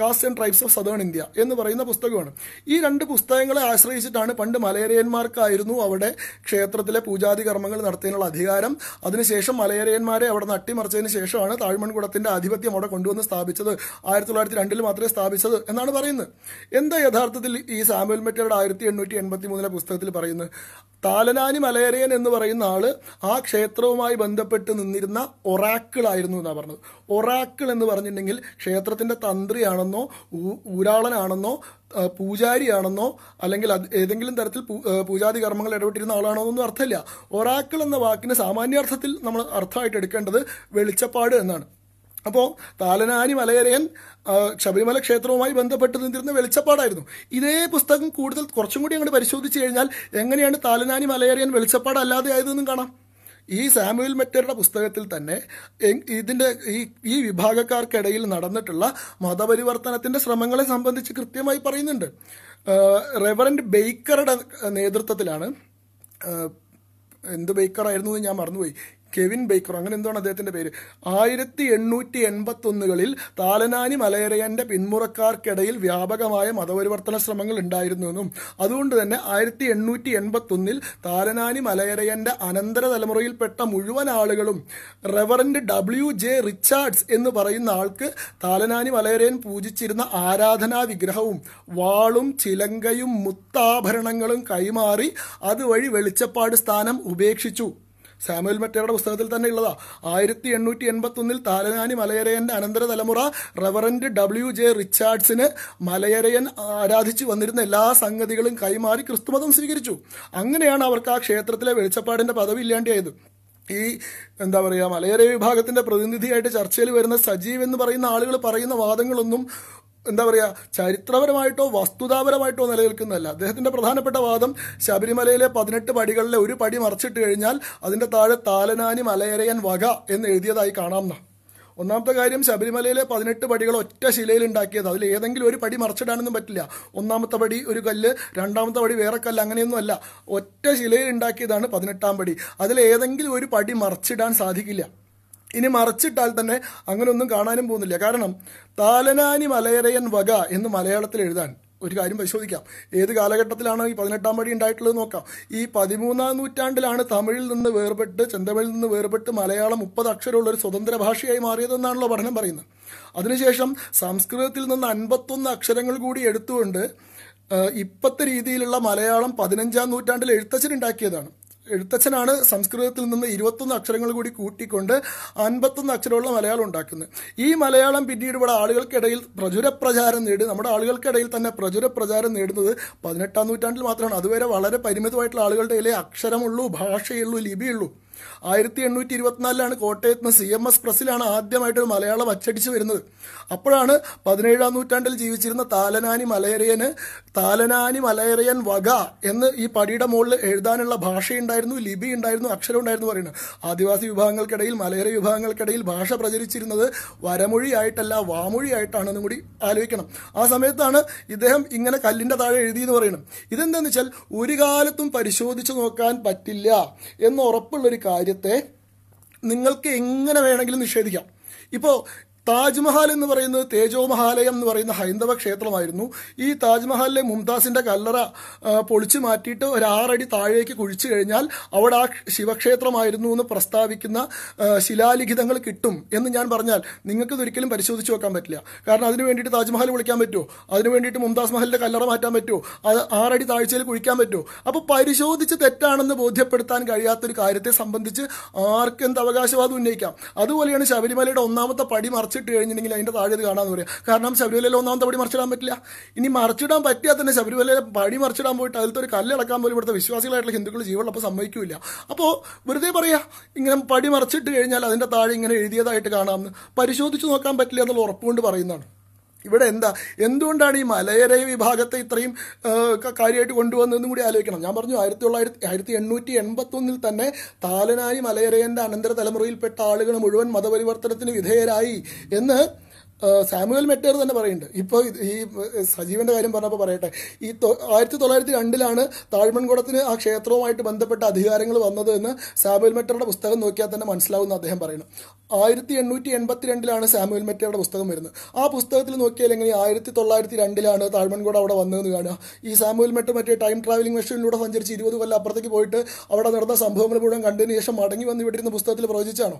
caste and tribes of southern India എന്ന് പറയുന്ന പുസ്തകമാണ് ഈ രണ്ട് പുസ്തകങ്ങളെ ആശ്രയിച്ചിട്ടാണ് പണ്ട് മലയരയന്മാർക്കായിരുന്നു അവിടെ ക്ഷേത്രത്തിലെ പൂജാതി കർമ്മങ്ങൾ നടത്തുന്നതിനുള്ള അധികാരം അതിനുശേഷം മലയരയന്മാരെ അവിടെ നട്ടിമറിച്ചതിന് ശേഷമാണ് താഴ്മൺകുടത്തിൻ്റെ ആധിപത്യം അവിടെ കൊണ്ടുവന്ന് സ്ഥാപിച്ചത് ആയിരത്തി തൊള്ളായിരത്തി രണ്ടിൽ മാത്രമേ സ്ഥാപിച്ചത് എന്നാണ് പറയുന്നത് എന്താ യഥാർത്ഥത്തിൽ ഈ സാമുവൽ മെറ്റയുടെ ആയിരത്തി എണ്ണൂറ്റി എൺപത്തി മൂന്നിലെ പുസ്തകത്തിൽ പറയുന്നത് താലനാനി മലയരയൻ എന്ന് പറയുന്ന ആൾ ആ ക്ഷേത്രവുമായി ബന്ധപ്പെട്ട് നിന്നിരുന്ന ഒറാക്കിളായിരുന്നു എന്നാണ് പറഞ്ഞത് ഒറാക്കിൾ എന്ന് പറഞ്ഞിട്ടുണ്ടെങ്കിൽ ക്ഷേത്രത്തിൻ്റെ തന്ത്രിയാണെന്നോ ഊരാളനാണെന്നോ പൂജാരിയാണെന്നോ അല്ലെങ്കിൽ ഏതെങ്കിലും തരത്തിൽ പൂജാതി കർമ്മങ്ങൾ ഇടപെട്ടിരുന്ന ആളാണോ എന്നൊന്നും അർത്ഥമില്ല ഒറാക്കിൾ എന്ന വാക്കിന് സാമാന്യാർത്ഥത്തിൽ നമ്മൾ അർത്ഥമായിട്ട് എടുക്കേണ്ടത് വെളിച്ചപ്പാട് എന്നാണ് അപ്പോൾ താലനാനി മലയരയൻ ശബരിമല ക്ഷേത്രവുമായി ബന്ധപ്പെട്ട് നിന്നിരുന്ന വെളിച്ചപ്പാടായിരുന്നു ഇതേ പുസ്തകം കൂടുതൽ കുറച്ചും കൂടി അങ്ങോട്ട് പരിശോധിച്ച് കഴിഞ്ഞാൽ എങ്ങനെയാണ് താലനാനി മലയരയൻ വെളിച്ചപ്പാട് അല്ലാതെ ആയതെന്നും കാണാം ഈ സാമുവൽ മെറ്ററുടെ പുസ്തകത്തിൽ തന്നെ ഇതിൻ്റെ ഈ ഈ വിഭാഗക്കാർക്കിടയിൽ നടന്നിട്ടുള്ള മതപരിവർത്തനത്തിൻ്റെ ശ്രമങ്ങളെ സംബന്ധിച്ച് കൃത്യമായി പറയുന്നുണ്ട് റെവറൻഡ് ബേക്കറുടെ നേതൃത്വത്തിലാണ് എന്ത് ബേക്കറായിരുന്നു എന്ന് ഞാൻ മറന്നുപോയി കെവിൻ ബേക്കർ അങ്ങനെ എന്താണ് അദ്ദേഹത്തിന്റെ പേര് ആയിരത്തി എണ്ണൂറ്റി എൺപത്തൊന്നുകളിൽ താലനാനി മലയരയന്റെ പിന്മുറക്കാർക്കിടയിൽ വ്യാപകമായ മതപരിവർത്തന ശ്രമങ്ങൾ ഉണ്ടായിരുന്നുവെന്നും അതുകൊണ്ട് തന്നെ ആയിരത്തി എണ്ണൂറ്റി എൺപത്തൊന്നിൽ താലനാനി മലയരയന്റെ അനന്തര തലമുറയിൽപ്പെട്ട മുഴുവൻ ആളുകളും റെവറന്റ് ഡബ്ല്യു ജെ റിച്ചാർഡ്സ് എന്ന് പറയുന്ന ആൾക്ക് താലനാനി മലയരയൻ പൂജിച്ചിരുന്ന ആരാധനാ വിഗ്രഹവും വാളും ചിലങ്കയും മുത്താഭരണങ്ങളും കൈമാറി അതുവഴി വെളിച്ചപ്പാട് സ്ഥാനം ഉപേക്ഷിച്ചു സാമുവൽ മറ്റേവരുടെ പുസ്തകത്തിൽ തന്നെ ഉള്ളതാ ആയിരത്തി എണ്ണൂറ്റി എൺപത്തി ഒന്നിൽ താലനാനി മലയരയൻ്റെ അനന്തര തലമുറ റെവറൻഡ് ഡബ്ല്യു ജെ റിച്ചാർഡ്സിന് മലയരയൻ ആരാധിച്ചു വന്നിരുന്ന എല്ലാ സംഗതികളും കൈമാറി ക്രിസ്തുമതം സ്വീകരിച്ചു അങ്ങനെയാണ് അവർക്ക് ആ ക്ഷേത്രത്തിലെ വെളിച്ചപ്പാടിൻ്റെ പദവി ഇല്ലാണ്ടായത് ഈ എന്താ പറയുക മലയര വിഭാഗത്തിന്റെ പ്രതിനിധിയായിട്ട് ചർച്ചയിൽ വരുന്ന സജീവ് എന്ന് പറയുന്ന ആളുകൾ പറയുന്ന വാദങ്ങളൊന്നും എന്താ പറയുക ചരിത്രപരമായിട്ടോ വസ്തുതാപരമായിട്ടോ നിലനിൽക്കുന്നതല്ല അദ്ദേഹത്തിൻ്റെ പ്രധാനപ്പെട്ട വാദം ശബരിമലയിലെ പതിനെട്ട് പടികളിലെ ഒരു പടി മറച്ചിട്ട് കഴിഞ്ഞാൽ അതിൻ്റെ താഴെ താലനാനി മലയരയൻ വക എന്ന് എഴുതിയതായി കാണാം ഒന്നാമത്തെ കാര്യം ശബരിമലയിലെ പതിനെട്ട് പടികൾ ഒറ്റ ശിലയിൽ ഉണ്ടാക്കിയത് അതിൽ ഏതെങ്കിലും ഒരു പടി മറിച്ചിടാനൊന്നും പറ്റില്ല ഒന്നാമത്തെ പടി ഒരു കല്ല് രണ്ടാമത്തെ പടി വേറെ കല്ല് അങ്ങനെയൊന്നും അല്ല ഒറ്റ ശിലയിൽ ഉണ്ടാക്കിയതാണ് പതിനെട്ടാം പടി അതിൽ ഏതെങ്കിലും ഒരു പടി മറിച്ചിടാൻ സാധിക്കില്ല ഇനി മറച്ചിട്ടാൽ തന്നെ ഒന്നും കാണാനും പോകുന്നില്ല കാരണം താലനാനി മലയറയൻ വക എന്ന് മലയാളത്തിൽ എഴുതാൻ ഒരു കാര്യം പരിശോധിക്കാം ഏത് കാലഘട്ടത്തിലാണ് ഈ പതിനെട്ടാം പടി ഉണ്ടായിട്ടുള്ളത് നോക്കാം ഈ പതിമൂന്നാം നൂറ്റാണ്ടിലാണ് തമിഴിൽ നിന്ന് വേർപെട്ട് ചെന്തമിഴിൽ നിന്ന് വേർപെട്ട് മലയാളം മുപ്പത് അക്ഷരമുള്ള ഒരു സ്വതന്ത്ര ഭാഷയായി മാറിയതെന്നാണല്ലോ പഠനം പറയുന്നത് അതിനുശേഷം സംസ്കൃതത്തിൽ നിന്ന് അൻപത്തൊന്ന് അക്ഷരങ്ങൾ കൂടി എടുത്തുകൊണ്ട് ഇപ്പോഴത്തെ രീതിയിലുള്ള മലയാളം പതിനഞ്ചാം നൂറ്റാണ്ടിൽ എഴുത്തച്ഛനുണ്ടാക്കിയതാണ് എഴുത്തച്ഛനാണ് സംസ്കൃതത്തിൽ നിന്ന് ഇരുപത്തൊന്ന് അക്ഷരങ്ങൾ കൂടി കൂട്ടിക്കൊണ്ട് അൻപത്തൊന്ന് അക്ഷരമുള്ള മലയാളം ഉണ്ടാക്കുന്നത് ഈ മലയാളം പിന്നീട് ഇവിടെ ആളുകൾക്കിടയിൽ പ്രചുര പ്രചാരം നേടി നമ്മുടെ ആളുകൾക്കിടയിൽ തന്നെ പ്രചുര പ്രചാരം നേടുന്നത് പതിനെട്ടാം നൂറ്റാണ്ടിൽ മാത്രമാണ് അതുവരെ വളരെ പരിമിതമായിട്ടുള്ള ആളുകളുടെ ഇടയിലെ അക്ഷരമുള്ളൂ ഭാഷയുള്ളൂ ലിപിയുള്ളൂ ആയിരത്തി എണ്ണൂറ്റി ഇരുപത്തിനാലിലാണ് കോട്ടയത്ത് നിന്ന് സി എം എസ് പ്രസിലാണ് ആദ്യമായിട്ടൊരു മലയാളം അച്ചടിച്ചു വരുന്നത് അപ്പോഴാണ് പതിനേഴാം നൂറ്റാണ്ടിൽ ജീവിച്ചിരുന്ന താലനാനി മലയറിയന് താലനാനി മലയറിയൻ വക എന്ന് ഈ പടിയുടെ മുകളിൽ എഴുതാനുള്ള ഭാഷയുണ്ടായിരുന്നു ലിപി ഉണ്ടായിരുന്നു അക്ഷരം ഉണ്ടായിരുന്നു പറയുന്നത് ആദിവാസി വിഭാഗങ്ങൾക്കിടയിൽ മലയറി വിഭാഗങ്ങൾക്കിടയിൽ ഭാഷ പ്രചരിച്ചിരുന്നത് വരമൊഴിയായിട്ടല്ല വാമൊഴിയായിട്ടാണെന്നും കൂടി ആലോചിക്കണം ആ സമയത്താണ് ഇദ്ദേഹം ഇങ്ങനെ കല്ലിന്റെ താഴെ എഴുതി എന്ന് പറയുന്നത് ഇതെന്താണെന്ന് വെച്ചാൽ ഒരു കാലത്തും പരിശോധിച്ചു നോക്കാൻ പറ്റില്ല എന്ന് ഉറപ്പുള്ളൊരു കാര്യത്തെ നിങ്ങൾക്ക് എങ്ങനെ വേണമെങ്കിലും നിഷേധിക്കാം ഇപ്പോൾ താജ്മഹൽ എന്ന് പറയുന്നത് തേജോമഹാലയം എന്ന് പറയുന്ന ഹൈന്ദവ ക്ഷേത്രമായിരുന്നു ഈ താജ്മഹലിലെ മുംതാസിന്റെ കല്ലറ പൊളിച്ചു മാറ്റിയിട്ട് ഒരു ആറടി താഴേക്ക് കുഴിച്ചു കഴിഞ്ഞാൽ അവിടെ ആ ശിവക്ഷേത്രമായിരുന്നു എന്ന് പ്രസ്താവിക്കുന്ന ശിലാലിഖിതങ്ങൾ കിട്ടും എന്ന് ഞാൻ പറഞ്ഞാൽ നിങ്ങൾക്ക് ഇതൊരിക്കലും പരിശോധിച്ച് നോക്കാൻ പറ്റില്ല കാരണം അതിന് വേണ്ടിയിട്ട് താജ്മഹൽ വിളിക്കാൻ പറ്റുമോ അതിന് വേണ്ടിയിട്ട് മുംതാസ് മഹലിന്റെ കല്ലറ മാറ്റാൻ പറ്റുമോ അത് ആറടി താഴ്ചയിൽ കുഴിക്കാൻ പറ്റുമോ അപ്പോൾ പരിശോധിച്ച് തെറ്റാണെന്ന് ബോധ്യപ്പെടുത്താൻ കഴിയാത്തൊരു കാര്യത്തെ സംബന്ധിച്ച് ആർക്കെന്ത് അവകാശവാദം ഉന്നയിക്കാം അതുപോലെയാണ് ശബരിമലയുടെ ഒന്നാമത്തെ പടി മറച്ച് മറിച്ചിട്ട് കഴിഞ്ഞിട്ടുണ്ടെങ്കിൽ അതിൻ്റെ താഴെ ഇത് കാണാമെന്ന് പറയാം കാരണം ശബരിമലയിൽ ഒന്നാമത്തെ പടി മറിച്ചിടാൻ പറ്റില്ല ഇനി മറിച്ചിടാൻ പറ്റിയാൽ തന്നെ ശബരിമലയിലെ പടി മറിച്ചിടാൻ പോയിട്ട് അതിലത്തെ ഒരു കല്ലിളക്കാൻ പോലും ഇവിടുത്തെ വിശ്വാസികളായിട്ടുള്ള ഹിന്ദുക്കൾ ജീവനുള്ളപ്പോൾ സമ്മതിക്കില്ല അപ്പോൾ വെറുതെ പറയാ ഇങ്ങനെ പടി മറിച്ചിട്ട് കഴിഞ്ഞാൽ അതിൻ്റെ താഴെ ഇങ്ങനെ എഴുതിയതായിട്ട് കാണാമെന്ന് പരിശോധിച്ച് നോക്കാൻ പറ്റില്ല എന്നുള്ള ഉറപ്പുകൊണ്ട് പറയുന്നതാണ് ഇവിടെ എന്താ എന്തുകൊണ്ടാണ് ഈ മലയര വിഭാഗത്തെ ഇത്രയും കാര്യമായിട്ട് കൊണ്ടുവന്നതെന്നും കൂടി ആലോചിക്കണം ഞാൻ പറഞ്ഞു ആയിരത്തി തൊള്ളായിരത്തി ആയിരത്തി എണ്ണൂറ്റി എൺപത്തൊന്നിൽ തന്നെ താലനായി മലയരയൻ്റെ അനന്തര തലമുറയിൽപ്പെട്ട ആളുകൾ മുഴുവൻ മതപരിവർത്തനത്തിന് വിധേയരായി എന്ന് സാമുവൽ മെറ്റേർ തന്നെ പറയുന്നുണ്ട് ഇപ്പോൾ ഈ സജീവന്റെ കാര്യം പറഞ്ഞപ്പോൾ പറയട്ടെ ഈ ആയിരത്തി തൊള്ളായിരത്തി രണ്ടിലാണ് താഴ്മൺകുടത്തിന് ആ ക്ഷേത്രവുമായിട്ട് ബന്ധപ്പെട്ട അധികാരങ്ങൾ വന്നത് എന്ന് സാമുവൽ മെറ്ററുടെ പുസ്തകം നോക്കിയാൽ തന്നെ മനസ്സിലാവുന്ന അദ്ദേഹം പറയുന്നു ആയിരത്തി എണ്ണൂറ്റി എൺപത്തി രണ്ടിലാണ് സാമുവൽ മെറ്ററുടെ പുസ്തകം വരുന്നത് ആ പുസ്തകത്തിൽ നോക്കിയാൽ എങ്ങനെ ആയിരത്തി തൊള്ളായിരത്തി രണ്ടിലാണ് താഴ്മൺകുട അവിടെ വന്നതെന്ന് കാണുക ഈ സാമുവൽ മെറ്റർ മറ്റേ ടൈം ട്രാവലിംഗ് മെഷീനിലൂടെ സഞ്ചരിച്ച് ഇരുപത് കൊല്ലം അപ്പുറത്തേക്ക് പോയിട്ട് അവിടെ നടന്ന സംഭവങ്ങൾ മുഴുവൻ കണ്ടതിന് ശേഷം മടങ്ങി വന്ന് ഇവിടെ പുസ്തകത്തിൽ പ്രവചിച്ചാണോ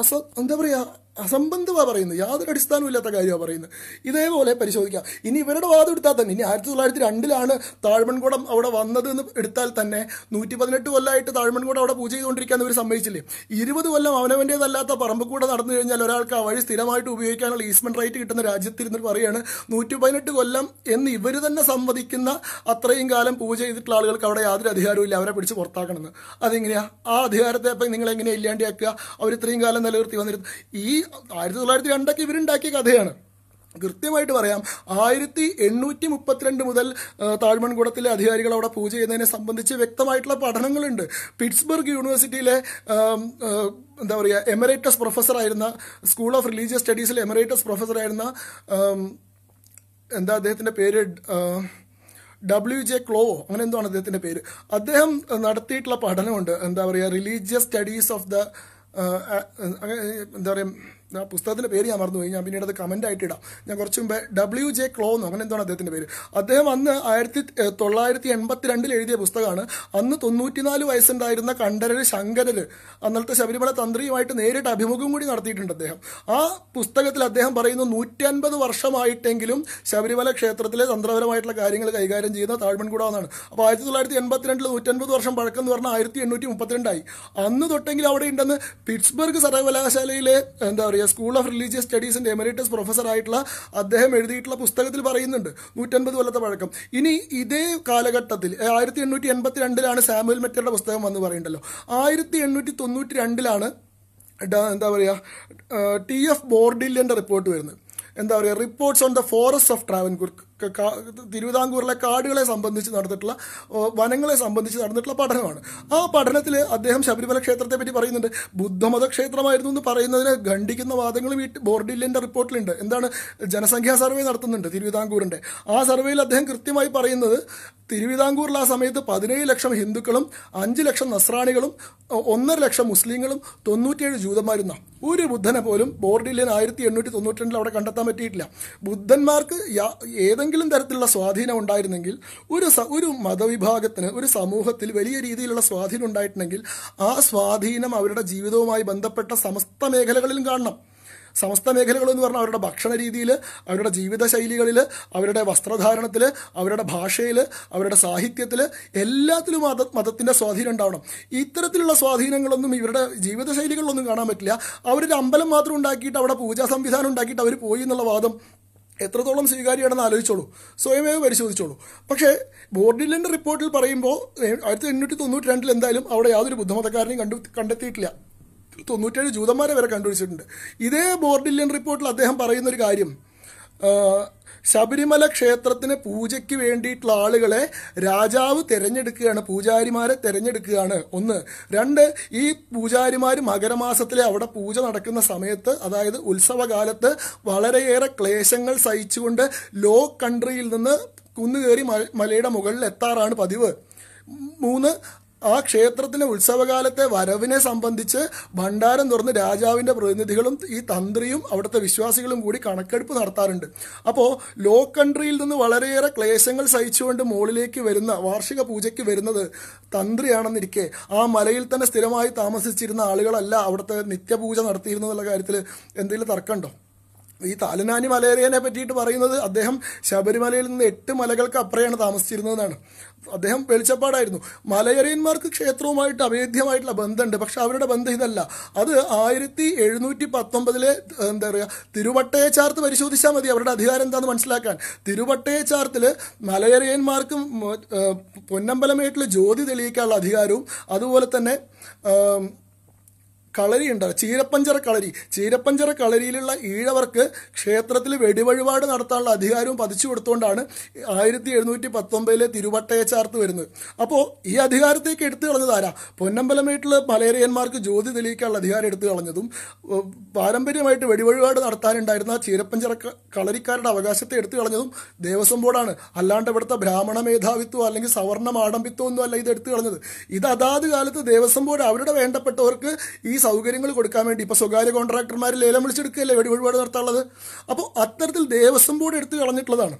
അസ എന്താ പറയുക അസംബന്ധമാണ് പറയുന്നത് യാതൊരു അടിസ്ഥാനവും ഇല്ലാത്ത കാര്യമാണ് പറയുന്നത് ഇതേപോലെ പരിശോധിക്കാം ഇനി ഇവരുടെ വാദം എടുത്താൽ തന്നെ ഇനി ആയിരത്തി തൊള്ളായിരത്തി രണ്ടിലാണ് താഴ്മൺകുടം അവിടെ വന്നത് എന്ന് എടുത്താൽ തന്നെ നൂറ്റി പതിനെട്ട് കൊല്ലമായിട്ട് താഴ്മൺകുടം അവിടെ പൂജ ചെയ്തുകൊണ്ടിരിക്കാൻ അവർ സമ്മതിച്ചില്ലേ ഇരുപത് കൊല്ലം അവനവൻ്റേതല്ലാത്ത പറമ്പുകൂടെ നടന്നു കഴിഞ്ഞാൽ ഒരാൾക്ക് ആ വഴി സ്ഥിരമായിട്ട് ഉപയോഗിക്കാനുള്ള ഈസ്മെൻറ്റ് റൈറ്റ് കിട്ടുന്ന രാജ്യത്തിരുന്നിട്ട് പറയുകയാണ് നൂറ്റി പതിനെട്ട് കൊല്ലം എന്ന് ഇവർ തന്നെ സമ്മതിക്കുന്ന അത്രയും കാലം പൂജ ചെയ്തിട്ടുള്ള ആളുകൾക്ക് അവിടെ യാതൊരു അധികാരവും ഇല്ല അവരെ പിടിച്ച് പുറത്താക്കണമെന്ന് അതെങ്ങനെയാണ് ആ അധികാരത്തെ അപ്പം നിങ്ങൾ എങ്ങനെ ഇല്ലാണ്ടിയാക്കുക അവർ ഇത്രയും കാലം നിലനിർത്തി വന്നിരുന്നു ഈ ആയിരത്തി തൊള്ളായിരത്തി രണ്ടൊക്കെ ഇവരുണ്ടാക്കിയ കഥയാണ് കൃത്യമായിട്ട് പറയാം ആയിരത്തി എണ്ണൂറ്റി മുപ്പത്തിരണ്ട് മുതൽ താഴ്മൺകുടത്തിലെ അധികാരികൾ അവിടെ പൂജ ചെയ്യുന്നതിനെ സംബന്ധിച്ച് വ്യക്തമായിട്ടുള്ള പഠനങ്ങളുണ്ട് പിറ്റ്സ്ബർഗ് യൂണിവേഴ്സിറ്റിയിലെ എന്താ പറയുക എമറേറ്റസ് പ്രൊഫസറായിരുന്ന സ്കൂൾ ഓഫ് റിലീജിയസ് സ്റ്റഡീസിലെ എമറേറ്റസ് പ്രൊഫസറായിരുന്ന എന്താ അദ്ദേഹത്തിൻ്റെ പേര് ഡബ്ല്യു ജെ ക്ലോവോ അങ്ങനെ എന്തോ ആണ് അദ്ദേഹത്തിൻ്റെ പേര് അദ്ദേഹം നടത്തിയിട്ടുള്ള പഠനമുണ്ട് എന്താ പറയുക റിലീജിയസ് സ്റ്റഡീസ് ഓഫ് ദ എന്താ പറയുക ആ പുസ്തകത്തിൻ്റെ പേര് ഞാൻ മറന്നുപോയി ഞാൻ പിന്നീട് അത് കമൻ്റ് ഇടാം ഞാൻ കുറച്ച് മുമ്പേ ഡബ്ല്യു ജെ എന്നോ അങ്ങനെ എന്താണ് അദ്ദേഹത്തിൻ്റെ പേര് അദ്ദേഹം അന്ന് ആയിരത്തി തൊള്ളായിരത്തി എൺപത്തിരണ്ടിൽ എഴുതിയ പുസ്തകമാണ് അന്ന് തൊണ്ണൂറ്റിനാല് വയസ്സുണ്ടായിരുന്ന കണ്ഠരര് ശങ്കരര് അന്നത്തെ ശബരിമല തന്ത്രിയുമായിട്ട് നേരിട്ട് അഭിമുഖം കൂടി നടത്തിയിട്ടുണ്ട് അദ്ദേഹം ആ പുസ്തകത്തിൽ അദ്ദേഹം പറയുന്നു നൂറ്റൻപത് വർഷമായിട്ടെങ്കിലും ശബരിമല ക്ഷേത്രത്തിലെ തന്ത്രപരമായിട്ടുള്ള കാര്യങ്ങൾ കൈകാര്യം ചെയ്യുന്ന താഴ്മൺകൂടാന്നാണ് എന്നാണ് അപ്പോൾ ആയിരത്തി തൊള്ളായിരത്തി എൺപത്തിരണ്ടിൽ നൂറ്റൻപത് വർഷം പഴക്കം എന്ന് പറഞ്ഞാൽ ആയിരത്തി എണ്ണൂറ്റി മുപ്പത്തിരണ്ടായി അന്ന് തൊട്ടെങ്കിലും അവിടെ ഉണ്ടെന്ന് പിറ്റ്സ്ബർഗ് സർവകലാശാലയിലെ എന്താ പറയുക പറയുക സ്കൂൾ ഓഫ് റിലീജിയസ് സ്റ്റഡീസിൻ്റെ എമറിറ്റസ് പ്രൊഫസർ ആയിട്ടുള്ള അദ്ദേഹം എഴുതിയിട്ടുള്ള പുസ്തകത്തിൽ പറയുന്നുണ്ട് നൂറ്റൻപത് കൊല്ലത്തെ പഴക്കം ഇനി ഇതേ കാലഘട്ടത്തിൽ ആയിരത്തി എണ്ണൂറ്റി എൺപത്തി രണ്ടിലാണ് സാമുവൽ മെറ്ററുടെ പുസ്തകം വന്ന് പറയുന്നുണ്ടല്ലോ ആയിരത്തി എണ്ണൂറ്റി തൊണ്ണൂറ്റി രണ്ടിലാണ് എന്താ പറയുക ടി എഫ് ബോർഡില്ലിൻ്റെ റിപ്പോർട്ട് വരുന്നത് എന്താ പറയുക reports on the forest of ട്രാവൻകുർക്ക് തിരുവിതാംകൂറിലെ കാടുകളെ സംബന്ധിച്ച് നടന്നിട്ടുള്ള വനങ്ങളെ സംബന്ധിച്ച് നടന്നിട്ടുള്ള പഠനമാണ് ആ പഠനത്തിൽ അദ്ദേഹം ശബരിമല ക്ഷേത്രത്തെ പറ്റി പറയുന്നുണ്ട് ബുദ്ധമത ക്ഷേത്രമായിരുന്നു എന്ന് പറയുന്നതിന് ഖണ്ഡിക്കുന്ന വാദങ്ങൾ വീട്ടിൽ ബോർഡില്ലിൻ്റെ റിപ്പോർട്ടിലുണ്ട് എന്താണ് ജനസംഖ്യാ സർവേ നടത്തുന്നുണ്ട് തിരുവിതാംകൂറിൻ്റെ ആ സർവേയിൽ അദ്ദേഹം കൃത്യമായി പറയുന്നത് തിരുവിതാംകൂറിൽ ആ സമയത്ത് പതിനേഴ് ലക്ഷം ഹിന്ദുക്കളും അഞ്ച് ലക്ഷം നസ്രാണികളും ഒന്നര ലക്ഷം മുസ്ലിങ്ങളും തൊണ്ണൂറ്റിയേഴ് ജൂതന്മാരുന്ന ഒരു ബുദ്ധനെ പോലും ബോർഡില്ലിൻ ആയിരത്തി എണ്ണൂറ്റി തൊണ്ണൂറ്റി രണ്ടിൽ അവിടെ കണ്ടെത്താൻ പറ്റിയിട്ടില്ല ബുദ്ധന്മാർക്ക് ഏതെങ്കിലും ഏതെങ്കിലും തരത്തിലുള്ള സ്വാധീനം ഉണ്ടായിരുന്നെങ്കിൽ ഒരു ഒരു മതവിഭാഗത്തിന് ഒരു സമൂഹത്തിൽ വലിയ രീതിയിലുള്ള സ്വാധീനം ഉണ്ടായിട്ടുണ്ടെങ്കിൽ ആ സ്വാധീനം അവരുടെ ജീവിതവുമായി ബന്ധപ്പെട്ട സമസ്ത മേഖലകളിലും കാണണം സമസ്ത മേഖലകളെന്ന് എന്ന് പറഞ്ഞാൽ അവരുടെ ഭക്ഷണ രീതിയിൽ അവരുടെ ജീവിതശൈലികളിൽ അവരുടെ വസ്ത്രധാരണത്തിൽ അവരുടെ ഭാഷയിൽ അവരുടെ സാഹിത്യത്തിൽ എല്ലാത്തിലും മത മതത്തിൻ്റെ സ്വാധീനം ഉണ്ടാവണം ഇത്തരത്തിലുള്ള സ്വാധീനങ്ങളൊന്നും ഇവരുടെ ജീവിതശൈലികളിലൊന്നും കാണാൻ പറ്റില്ല അവരൊരു അമ്പലം മാത്രം ഉണ്ടാക്കിയിട്ട് അവിടെ പൂജാ സംവിധാനം ഉണ്ടാക്കിയിട്ട് അവർ പോയി എന്നുള്ള വാദം എത്രത്തോളം സ്വീകാര്യമാണെന്ന് ആലോചിച്ചോളൂ സ്വയമേവ പരിശോധിച്ചോളൂ പക്ഷേ ബോർഡിലിൻ്റെ റിപ്പോർട്ടിൽ പറയുമ്പോൾ ആയിരത്തി എണ്ണൂറ്റി തൊണ്ണൂറ്റി രണ്ടിൽ എന്തായാലും അവിടെ യാതൊരു ബുദ്ധിമുട്ടക്കാരനെയും കണ്ടു കണ്ടെത്തിയിട്ടില്ല തൊണ്ണൂറ്റേഴ് ജൂതന്മാരെ വരെ കണ്ടുപിടിച്ചിട്ടുണ്ട് ഇതേ ബോർഡിലിയൻ റിപ്പോർട്ടിൽ അദ്ദേഹം പറയുന്നൊരു കാര്യം ശബരിമല ക്ഷേത്രത്തിന് പൂജയ്ക്ക് വേണ്ടിയിട്ടുള്ള ആളുകളെ രാജാവ് തിരഞ്ഞെടുക്കുകയാണ് പൂജാരിമാരെ തിരഞ്ഞെടുക്കുകയാണ് ഒന്ന് രണ്ട് ഈ പൂജാരിമാർ മകരമാസത്തിലെ അവിടെ പൂജ നടക്കുന്ന സമയത്ത് അതായത് ഉത്സവകാലത്ത് വളരെയേറെ ക്ലേശങ്ങൾ സഹിച്ചുകൊണ്ട് ലോ കൺട്രിയിൽ നിന്ന് കുന്നുകയറി മലയുടെ മുകളിൽ എത്താറാണ് പതിവ് മൂന്ന് ആ ക്ഷേത്രത്തിലെ ഉത്സവകാലത്തെ വരവിനെ സംബന്ധിച്ച് ഭണ്ഡാരം തുറന്ന് രാജാവിൻ്റെ പ്രതിനിധികളും ഈ തന്ത്രിയും അവിടുത്തെ വിശ്വാസികളും കൂടി കണക്കെടുപ്പ് നടത്താറുണ്ട് അപ്പോൾ ലോ കൺട്രിയിൽ നിന്ന് വളരെയേറെ ക്ലേശങ്ങൾ സഹിച്ചുകൊണ്ട് മുകളിലേക്ക് വരുന്ന വാർഷിക പൂജയ്ക്ക് വരുന്നത് തന്ത്രിയാണെന്നിരിക്കെ ആ മലയിൽ തന്നെ സ്ഥിരമായി താമസിച്ചിരുന്ന ആളുകളല്ല അവിടുത്തെ നിത്യപൂജ നടത്തിയിരുന്നതെന്നുള്ള കാര്യത്തിൽ എന്തെങ്കിലും തർക്കമുണ്ടോ ഈ താലനാനി മലേറിയനെ പറ്റിയിട്ട് പറയുന്നത് അദ്ദേഹം ശബരിമലയിൽ നിന്ന് എട്ട് മലകൾക്ക് അപ്പുറയാണ് താമസിച്ചിരുന്നതെന്നാണ് അദ്ദേഹം വെളിച്ചപ്പാടായിരുന്നു മലയറിയന്മാർക്ക് ക്ഷേത്രവുമായിട്ട് അവേദ്യമായിട്ടുള്ള ബന്ധമുണ്ട് പക്ഷെ അവരുടെ ബന്ധം ഇതല്ല അത് ആയിരത്തി എഴുന്നൂറ്റി പത്തൊമ്പതിലെ എന്താ പറയുക തിരുവട്ടയെ ചാർത്ത് പരിശോധിച്ചാൽ മതി അവരുടെ അധികാരം എന്താണെന്ന് മനസ്സിലാക്കാൻ തിരുവട്ടയെ ചാർത്തിൽ മലയറിയന്മാർക്കും പൊന്നമ്പലമേട്ടിൽ ജ്യോതി തെളിയിക്കാനുള്ള അധികാരവും അതുപോലെ തന്നെ കളരി ഉണ്ടാകും ചീരപ്പഞ്ചറ കളരി ചീരപ്പഞ്ചറ കളരിയിലുള്ള ഈഴവർക്ക് ക്ഷേത്രത്തിൽ വെടിവഴിപാട് നടത്താനുള്ള അധികാരവും പതിച്ചു കൊടുത്തുകൊണ്ടാണ് ആയിരത്തി എഴുന്നൂറ്റി പത്തൊമ്പതിലെ തിരുവട്ടയച്ചാർത്ത് വരുന്നത് അപ്പോൾ ഈ അധികാരത്തേക്ക് എടുത്തു കളഞ്ഞത് ആരാ പൊന്നമ്പലമേട്ടിലെ മലേറിയന്മാർക്ക് ജ്യോതി തെളിയിക്കാനുള്ള അധികാരം എടുത്തു കളഞ്ഞതും പാരമ്പര്യമായിട്ട് വെടിവഴിപാട് നടത്താനുണ്ടായിരുന്ന ചീരപ്പഞ്ചറ കളരിക്കാരുടെ അവകാശത്തെ എടുത്തു കളഞ്ഞതും ദേവസ്വം ബോർഡാണ് അല്ലാണ്ട് ഇവിടുത്തെ ബ്രാഹ്മണ മേധാവിത്വം അല്ലെങ്കിൽ സവർണ ആഡംബിത്വം ഒന്നും അല്ല ഇത് എടുത്തു കളഞ്ഞത് ഇത് അതാത് കാലത്ത് ദേവസ്വം ബോർഡ് അവരുടെ വേണ്ടപ്പെട്ടവർക്ക് ഈ സൗകര്യങ്ങൾ കൊടുക്കാൻ വേണ്ടി ഇപ്പോൾ സ്വകാര്യ കോൺട്രാക്ടർമാർ ലേലം വിളിച്ചെടുക്കുകയല്ലേ വെടിവഴിപാട് നടത്താനുള്ളത് അപ്പോൾ അത്തരത്തിൽ ദേവസ്വം ബോർഡ് എടുത്ത് കളഞ്ഞിട്ടുള്ളതാണ്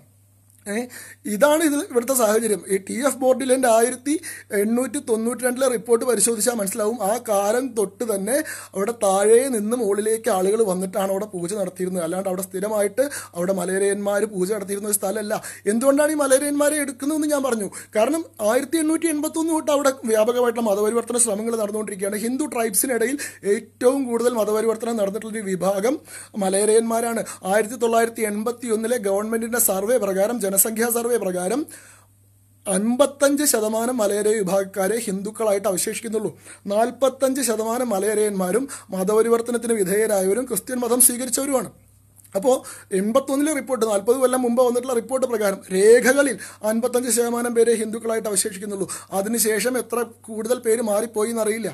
ഇതാണ് ഇതിൽ ഇവിടുത്തെ സാഹചര്യം ഈ ടി എഫ് ബോർഡിലെൻ്റെ ആയിരത്തി എണ്ണൂറ്റി തൊണ്ണൂറ്റി രണ്ടിലെ റിപ്പോർട്ട് പരിശോധിച്ചാൽ മനസ്സിലാവും ആ കാലം തൊട്ട് തന്നെ അവിടെ താഴെ നിന്ന് മുകളിലേക്ക് ആളുകൾ വന്നിട്ടാണ് അവിടെ പൂജ നടത്തിയിരുന്നത് അല്ലാണ്ട് അവിടെ സ്ഥിരമായിട്ട് അവിടെ മലയരയന്മാർ പൂജ നടത്തിയിരുന്ന ഒരു സ്ഥലമല്ല എന്തുകൊണ്ടാണ് ഈ മലയരയന്മാരെ എടുക്കുന്നതെന്ന് ഞാൻ പറഞ്ഞു കാരണം ആയിരത്തി എണ്ണൂറ്റി എൺപത്തൊന്ന് തൊട്ട് അവിടെ വ്യാപകമായിട്ടുള്ള മതപരിവർത്തന ശ്രമങ്ങൾ നടന്നുകൊണ്ടിരിക്കുകയാണ് ഹിന്ദു ട്രൈബ്സിനിടയിൽ ഏറ്റവും കൂടുതൽ മതപരിവർത്തനം നടന്നിട്ടുള്ള ഒരു വിഭാഗം മലയരയന്മാരാണ് ആയിരത്തി തൊള്ളായിരത്തി എൺപത്തി ഒന്നിലെ ഗവൺമെന്റിന്റെ സർവേ പ്രകാരം ജന ജനസംഖ്യാ സർവേ പ്രകാരം അൻപത്തഞ്ച് ശതമാനം മലയരേ വിഭാഗക്കാരെ ഹിന്ദുക്കളായിട്ട് അവശേഷിക്കുന്നുള്ളൂ നാൽപ്പത്തഞ്ച് ശതമാനം മലയരയന്മാരും മതപരിവർത്തനത്തിന് വിധേയരായവരും ക്രിസ്ത്യൻ മതം സ്വീകരിച്ചവരുമാണ് അപ്പോൾ എൺപത്തൊന്നിലെ റിപ്പോർട്ട് നാൽപ്പത് കൊല്ലം മുമ്പ് വന്നിട്ടുള്ള റിപ്പോർട്ട് പ്രകാരം രേഖകളിൽ അൻപത്തഞ്ച് ശതമാനം പേരെ ഹിന്ദുക്കളായിട്ട് അവശേഷിക്കുന്നുള്ളൂ അതിനുശേഷം എത്ര കൂടുതൽ പേര് മാറിപ്പോയി എന്നറിയില്ല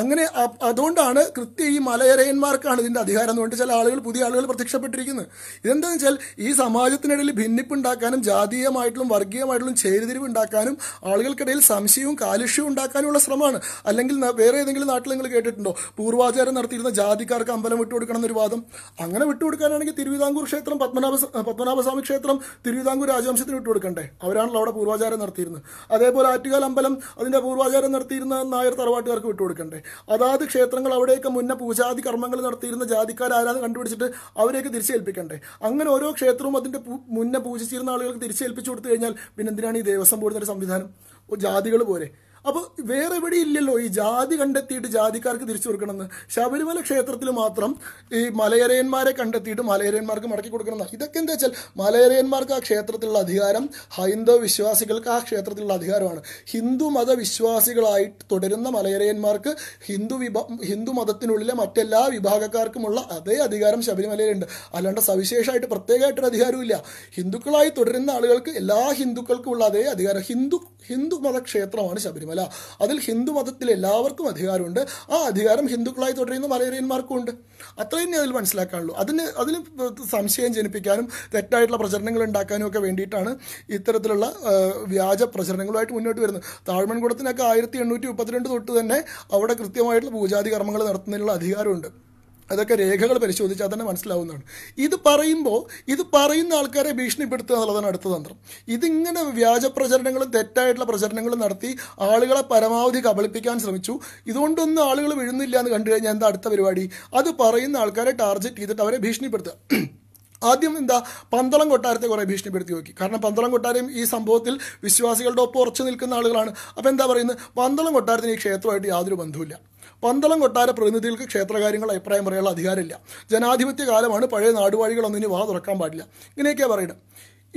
അങ്ങനെ അതുകൊണ്ടാണ് കൃത്യം ഈ മലയരയന്മാർക്കാണ് ഇതിൻ്റെ അധികാരം എന്നുകൊണ്ട് ചില ആളുകൾ പുതിയ ആളുകൾ പ്രത്യക്ഷപ്പെട്ടിരിക്കുന്നത് ഇതെന്താണെന്ന് വെച്ചാൽ ഈ സമാജത്തിനിടയിൽ ഭിന്നിപ്പുണ്ടാക്കാനും ജാതീയമായിട്ടും വർഗീയമായിട്ടും ചേരിതിരിവ് ഉണ്ടാക്കാനും ആളുകൾക്കിടയിൽ സംശയവും കാലുഷ്യവും ഉണ്ടാക്കാനുമുള്ള ശ്രമമാണ് അല്ലെങ്കിൽ വേറെ ഏതെങ്കിലും നാട്ടിൽ നിങ്ങൾ കേട്ടിട്ടുണ്ടോ പൂർവാചാരം നടത്തിയിരുന്ന ജാതിക്കാർക്ക് അമ്പലം വിട്ടുകൊടുക്കണം എന്നൊരു വാദം അങ്ങനെ വിട്ടുകൊടുക്കാനാണെങ്കിൽ തിരുവിതാംകൂർ ക്ഷേത്രം പത്മനാഭ പത്മനാഭസ്വാമി ക്ഷേത്രം തിരുവിതാംകൂർ രാജവംശത്തിന് വിട്ടുകൊടുക്കണ്ടേ അവരാണല്ലോ അവിടെ പൂർവാചാരം നടത്തിയിരുന്നത് അതേപോലെ ആറ്റുകാൽ അമ്പലം അതിന്റെ പൂർവാചാരം നടത്തിയിരുന്ന നായർ തറവാട്ടുകാർക്ക് വിട്ടുകൊടുക്കണ്ടേ അതാത് ക്ഷേത്രങ്ങൾ അവിടെയൊക്കെ മുന്നേ പൂജാതി കർമ്മങ്ങൾ നടത്തിയിരുന്ന ജാതിക്കാരാരാന്ന് കണ്ടുപിടിച്ചിട്ട് അവരെയൊക്കെ തിരിച്ചേൽപ്പിക്കണ്ടേ അങ്ങനെ ഓരോ ക്ഷേത്രവും അതിന്റെ മുന്നേ പൂജിച്ചിരുന്ന ആളുകൾക്ക് തിരിച്ചേൽപ്പിച്ചു കൊടുത്തു കഴിഞ്ഞാൽ പിന്നെ എന്തിനാണ് ഈ ദേവസ്വം ബോർഡിന്റെ സംവിധാനം ജാതികൾ പോലെ അപ്പോൾ വേറെ എവിടെ ഇല്ലല്ലോ ഈ ജാതി കണ്ടെത്തിയിട്ട് ജാതിക്കാർക്ക് തിരിച്ചു കൊടുക്കണമെന്ന് ശബരിമല ക്ഷേത്രത്തിൽ മാത്രം ഈ മലയരയന്മാരെ കണ്ടെത്തിയിട്ട് മലയരയന്മാർക്ക് മടക്കി കൊടുക്കണം ഇതൊക്കെ എന്താ വെച്ചാൽ മലയരയന്മാർക്ക് ആ ക്ഷേത്രത്തിലുള്ള അധികാരം ഹൈന്ദവ വിശ്വാസികൾക്ക് ആ ക്ഷേത്രത്തിലുള്ള അധികാരമാണ് ഹിന്ദു മത വിശ്വാസികളായിട്ട് തുടരുന്ന മലയരയന്മാർക്ക് ഹിന്ദു വിഭാ ഹിന്ദു മതത്തിനുള്ളിലെ മറ്റെല്ലാ വിഭാഗക്കാർക്കുമുള്ള അതേ അധികാരം ശബരിമലയിലുണ്ട് അല്ലാണ്ട് സവിശേഷമായിട്ട് പ്രത്യേകമായിട്ടൊരു അധികാരമില്ല ഹിന്ദുക്കളായി തുടരുന്ന ആളുകൾക്ക് എല്ലാ ഹിന്ദുക്കൾക്കും ഉള്ള അതേ അധികാരം ഹിന്ദു ഹിന്ദു മതക്ഷേത്രമാണ് ശബരിമല ചുമതല അതിൽ ഹിന്ദു മതത്തിൽ എല്ലാവർക്കും അധികാരമുണ്ട് ആ അധികാരം ഹിന്ദുക്കളായി തുടരുന്ന മലയറിയന്മാർക്കും ഉണ്ട് അത്ര തന്നെ അതിൽ മനസ്സിലാക്കാനുള്ളൂ അതിന് അതിന് സംശയം ജനിപ്പിക്കാനും തെറ്റായിട്ടുള്ള പ്രചരണങ്ങൾ ഉണ്ടാക്കാനും ഒക്കെ വേണ്ടിയിട്ടാണ് ഇത്തരത്തിലുള്ള വ്യാജ പ്രചരണങ്ങളുമായിട്ട് മുന്നോട്ട് വരുന്നത് താഴ്മൺകുടത്തിനൊക്കെ ആയിരത്തി എണ്ണൂറ്റി മുപ്പത്തിരണ്ട് തൊട്ട് തന്നെ അവിടെ കൃത്യമായിട്ടുള്ള പൂജാതി കർമ്മങ്ങൾ നടത്തുന്നതിനുള്ള അധികാരമുണ്ട് അതൊക്കെ രേഖകൾ പരിശോധിച്ചാൽ തന്നെ മനസ്സിലാവുന്നതാണ് ഇത് പറയുമ്പോൾ ഇത് പറയുന്ന ആൾക്കാരെ ഭീഷണിപ്പെടുത്തുക എന്നുള്ളതാണ് അടുത്ത തന്ത്രം ഇതിങ്ങനെ വ്യാജ പ്രചരണങ്ങളും തെറ്റായിട്ടുള്ള പ്രചരണങ്ങളും നടത്തി ആളുകളെ പരമാവധി കബളിപ്പിക്കാൻ ശ്രമിച്ചു ഇതുകൊണ്ടൊന്നും ആളുകൾ വിഴുന്നില്ല എന്ന് കണ്ടു കഴിഞ്ഞാൽ എന്താ അടുത്ത പരിപാടി അത് പറയുന്ന ആൾക്കാരെ ടാർഗറ്റ് ചെയ്തിട്ട് അവരെ ഭീഷണിപ്പെടുത്തുക ആദ്യം എന്താ പന്തളം കൊട്ടാരത്തെ കുറേ ഭീഷണിപ്പെടുത്തി നോക്കി കാരണം പന്തളം കൊട്ടാരം ഈ സംഭവത്തിൽ വിശ്വാസികളുടെ ഒപ്പം ഉറച്ചു നിൽക്കുന്ന ആളുകളാണ് അപ്പോൾ എന്താ പറയുന്നത് പന്തളം കൊട്ടാരത്തിന് ഈ ക്ഷേത്രമായിട്ട് യാതൊരു ബന്ധവുമില്ല പന്തളം കൊട്ടാര പ്രതിനിധികൾക്ക് ക്ഷേത്രകാര്യങ്ങൾ അഭിപ്രായം പറയാനുള്ള അധികാരമില്ല ജനാധിപത്യ കാലമാണ് പഴയ നാടുവാഴികളൊന്നും ഇനി വാ തുറക്കാൻ പാടില്ല ഇങ്ങനെയൊക്കെയാണ് പറയുന്നത്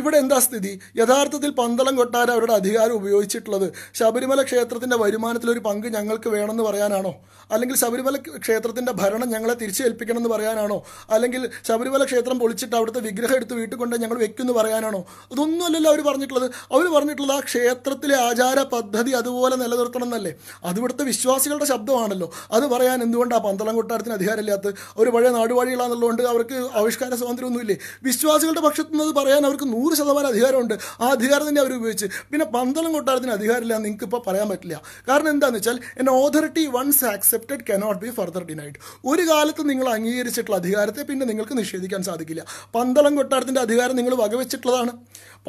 ഇവിടെ എന്താ സ്ഥിതി യഥാർത്ഥത്തിൽ പന്തളം കൊട്ടാരം അവരുടെ അധികാരം ഉപയോഗിച്ചിട്ടുള്ളത് ശബരിമല ക്ഷേത്രത്തിൻ്റെ വരുമാനത്തിലൊരു പങ്ക് ഞങ്ങൾക്ക് വേണമെന്ന് പറയാനാണോ അല്ലെങ്കിൽ ശബരിമല ക്ഷേത്രത്തിൻ്റെ ഭരണം ഞങ്ങളെ തിരിച്ചേൽപ്പിക്കണം എന്ന് പറയാനാണോ അല്ലെങ്കിൽ ശബരിമല ക്ഷേത്രം പൊളിച്ചിട്ട് അവിടുത്തെ വിഗ്രഹം എടുത്ത് വീട്ടിൽ കൊണ്ട് ഞങ്ങൾ വെക്കുമെന്ന് പറയാനാണോ അതൊന്നുമല്ലല്ലോ അവർ പറഞ്ഞിട്ടുള്ളത് അവർ പറഞ്ഞിട്ടുള്ളത് ആ ക്ഷേത്രത്തിലെ ആചാര പദ്ധതി അതുപോലെ നിലനിർത്തണം എന്നല്ലേ അത് വിശ്വാസികളുടെ ശബ്ദമാണല്ലോ അത് പറയാൻ എന്തുകൊണ്ടാണ് പന്തളം കൊട്ടാരത്തിന് അധികാരമില്ലാത്ത ഒരു പഴയ നാടുവാഴികളാണെന്നുള്ളതുകൊണ്ട് അവർക്ക് ആവിഷ്കാര സ്വാതന്ത്ര്യമൊന്നുമില്ലേ വിശ്വാസികളുടെ പക്ഷത്തുനിന്ന് പറയാൻ അവർക്ക് നൂറ് നൂറ് ശതമാനം അധികാരമുണ്ട് ആ അധികാരം തന്നെ അവർ ഉപയോഗിച്ച് പിന്നെ പന്തളം കൊട്ടാരത്തിന് അധികാരമില്ല നിങ്ങൾക്ക് ഇപ്പോൾ പറയാൻ പറ്റില്ല കാരണം എന്താണെന്ന് വെച്ചാൽ an authority once accepted cannot be further denied ഒരു കാലത്ത് നിങ്ങൾ അംഗീകരിച്ചിട്ടുള്ള അധികാരത്തെ പിന്നെ നിങ്ങൾക്ക് നിഷേധിക്കാൻ സാധിക്കില്ല പന്തളം കൊട്ടാരത്തിൻ്റെ അധികാരം നിങ്ങൾ വകവെച്ചിട്ടുള്ളതാണ്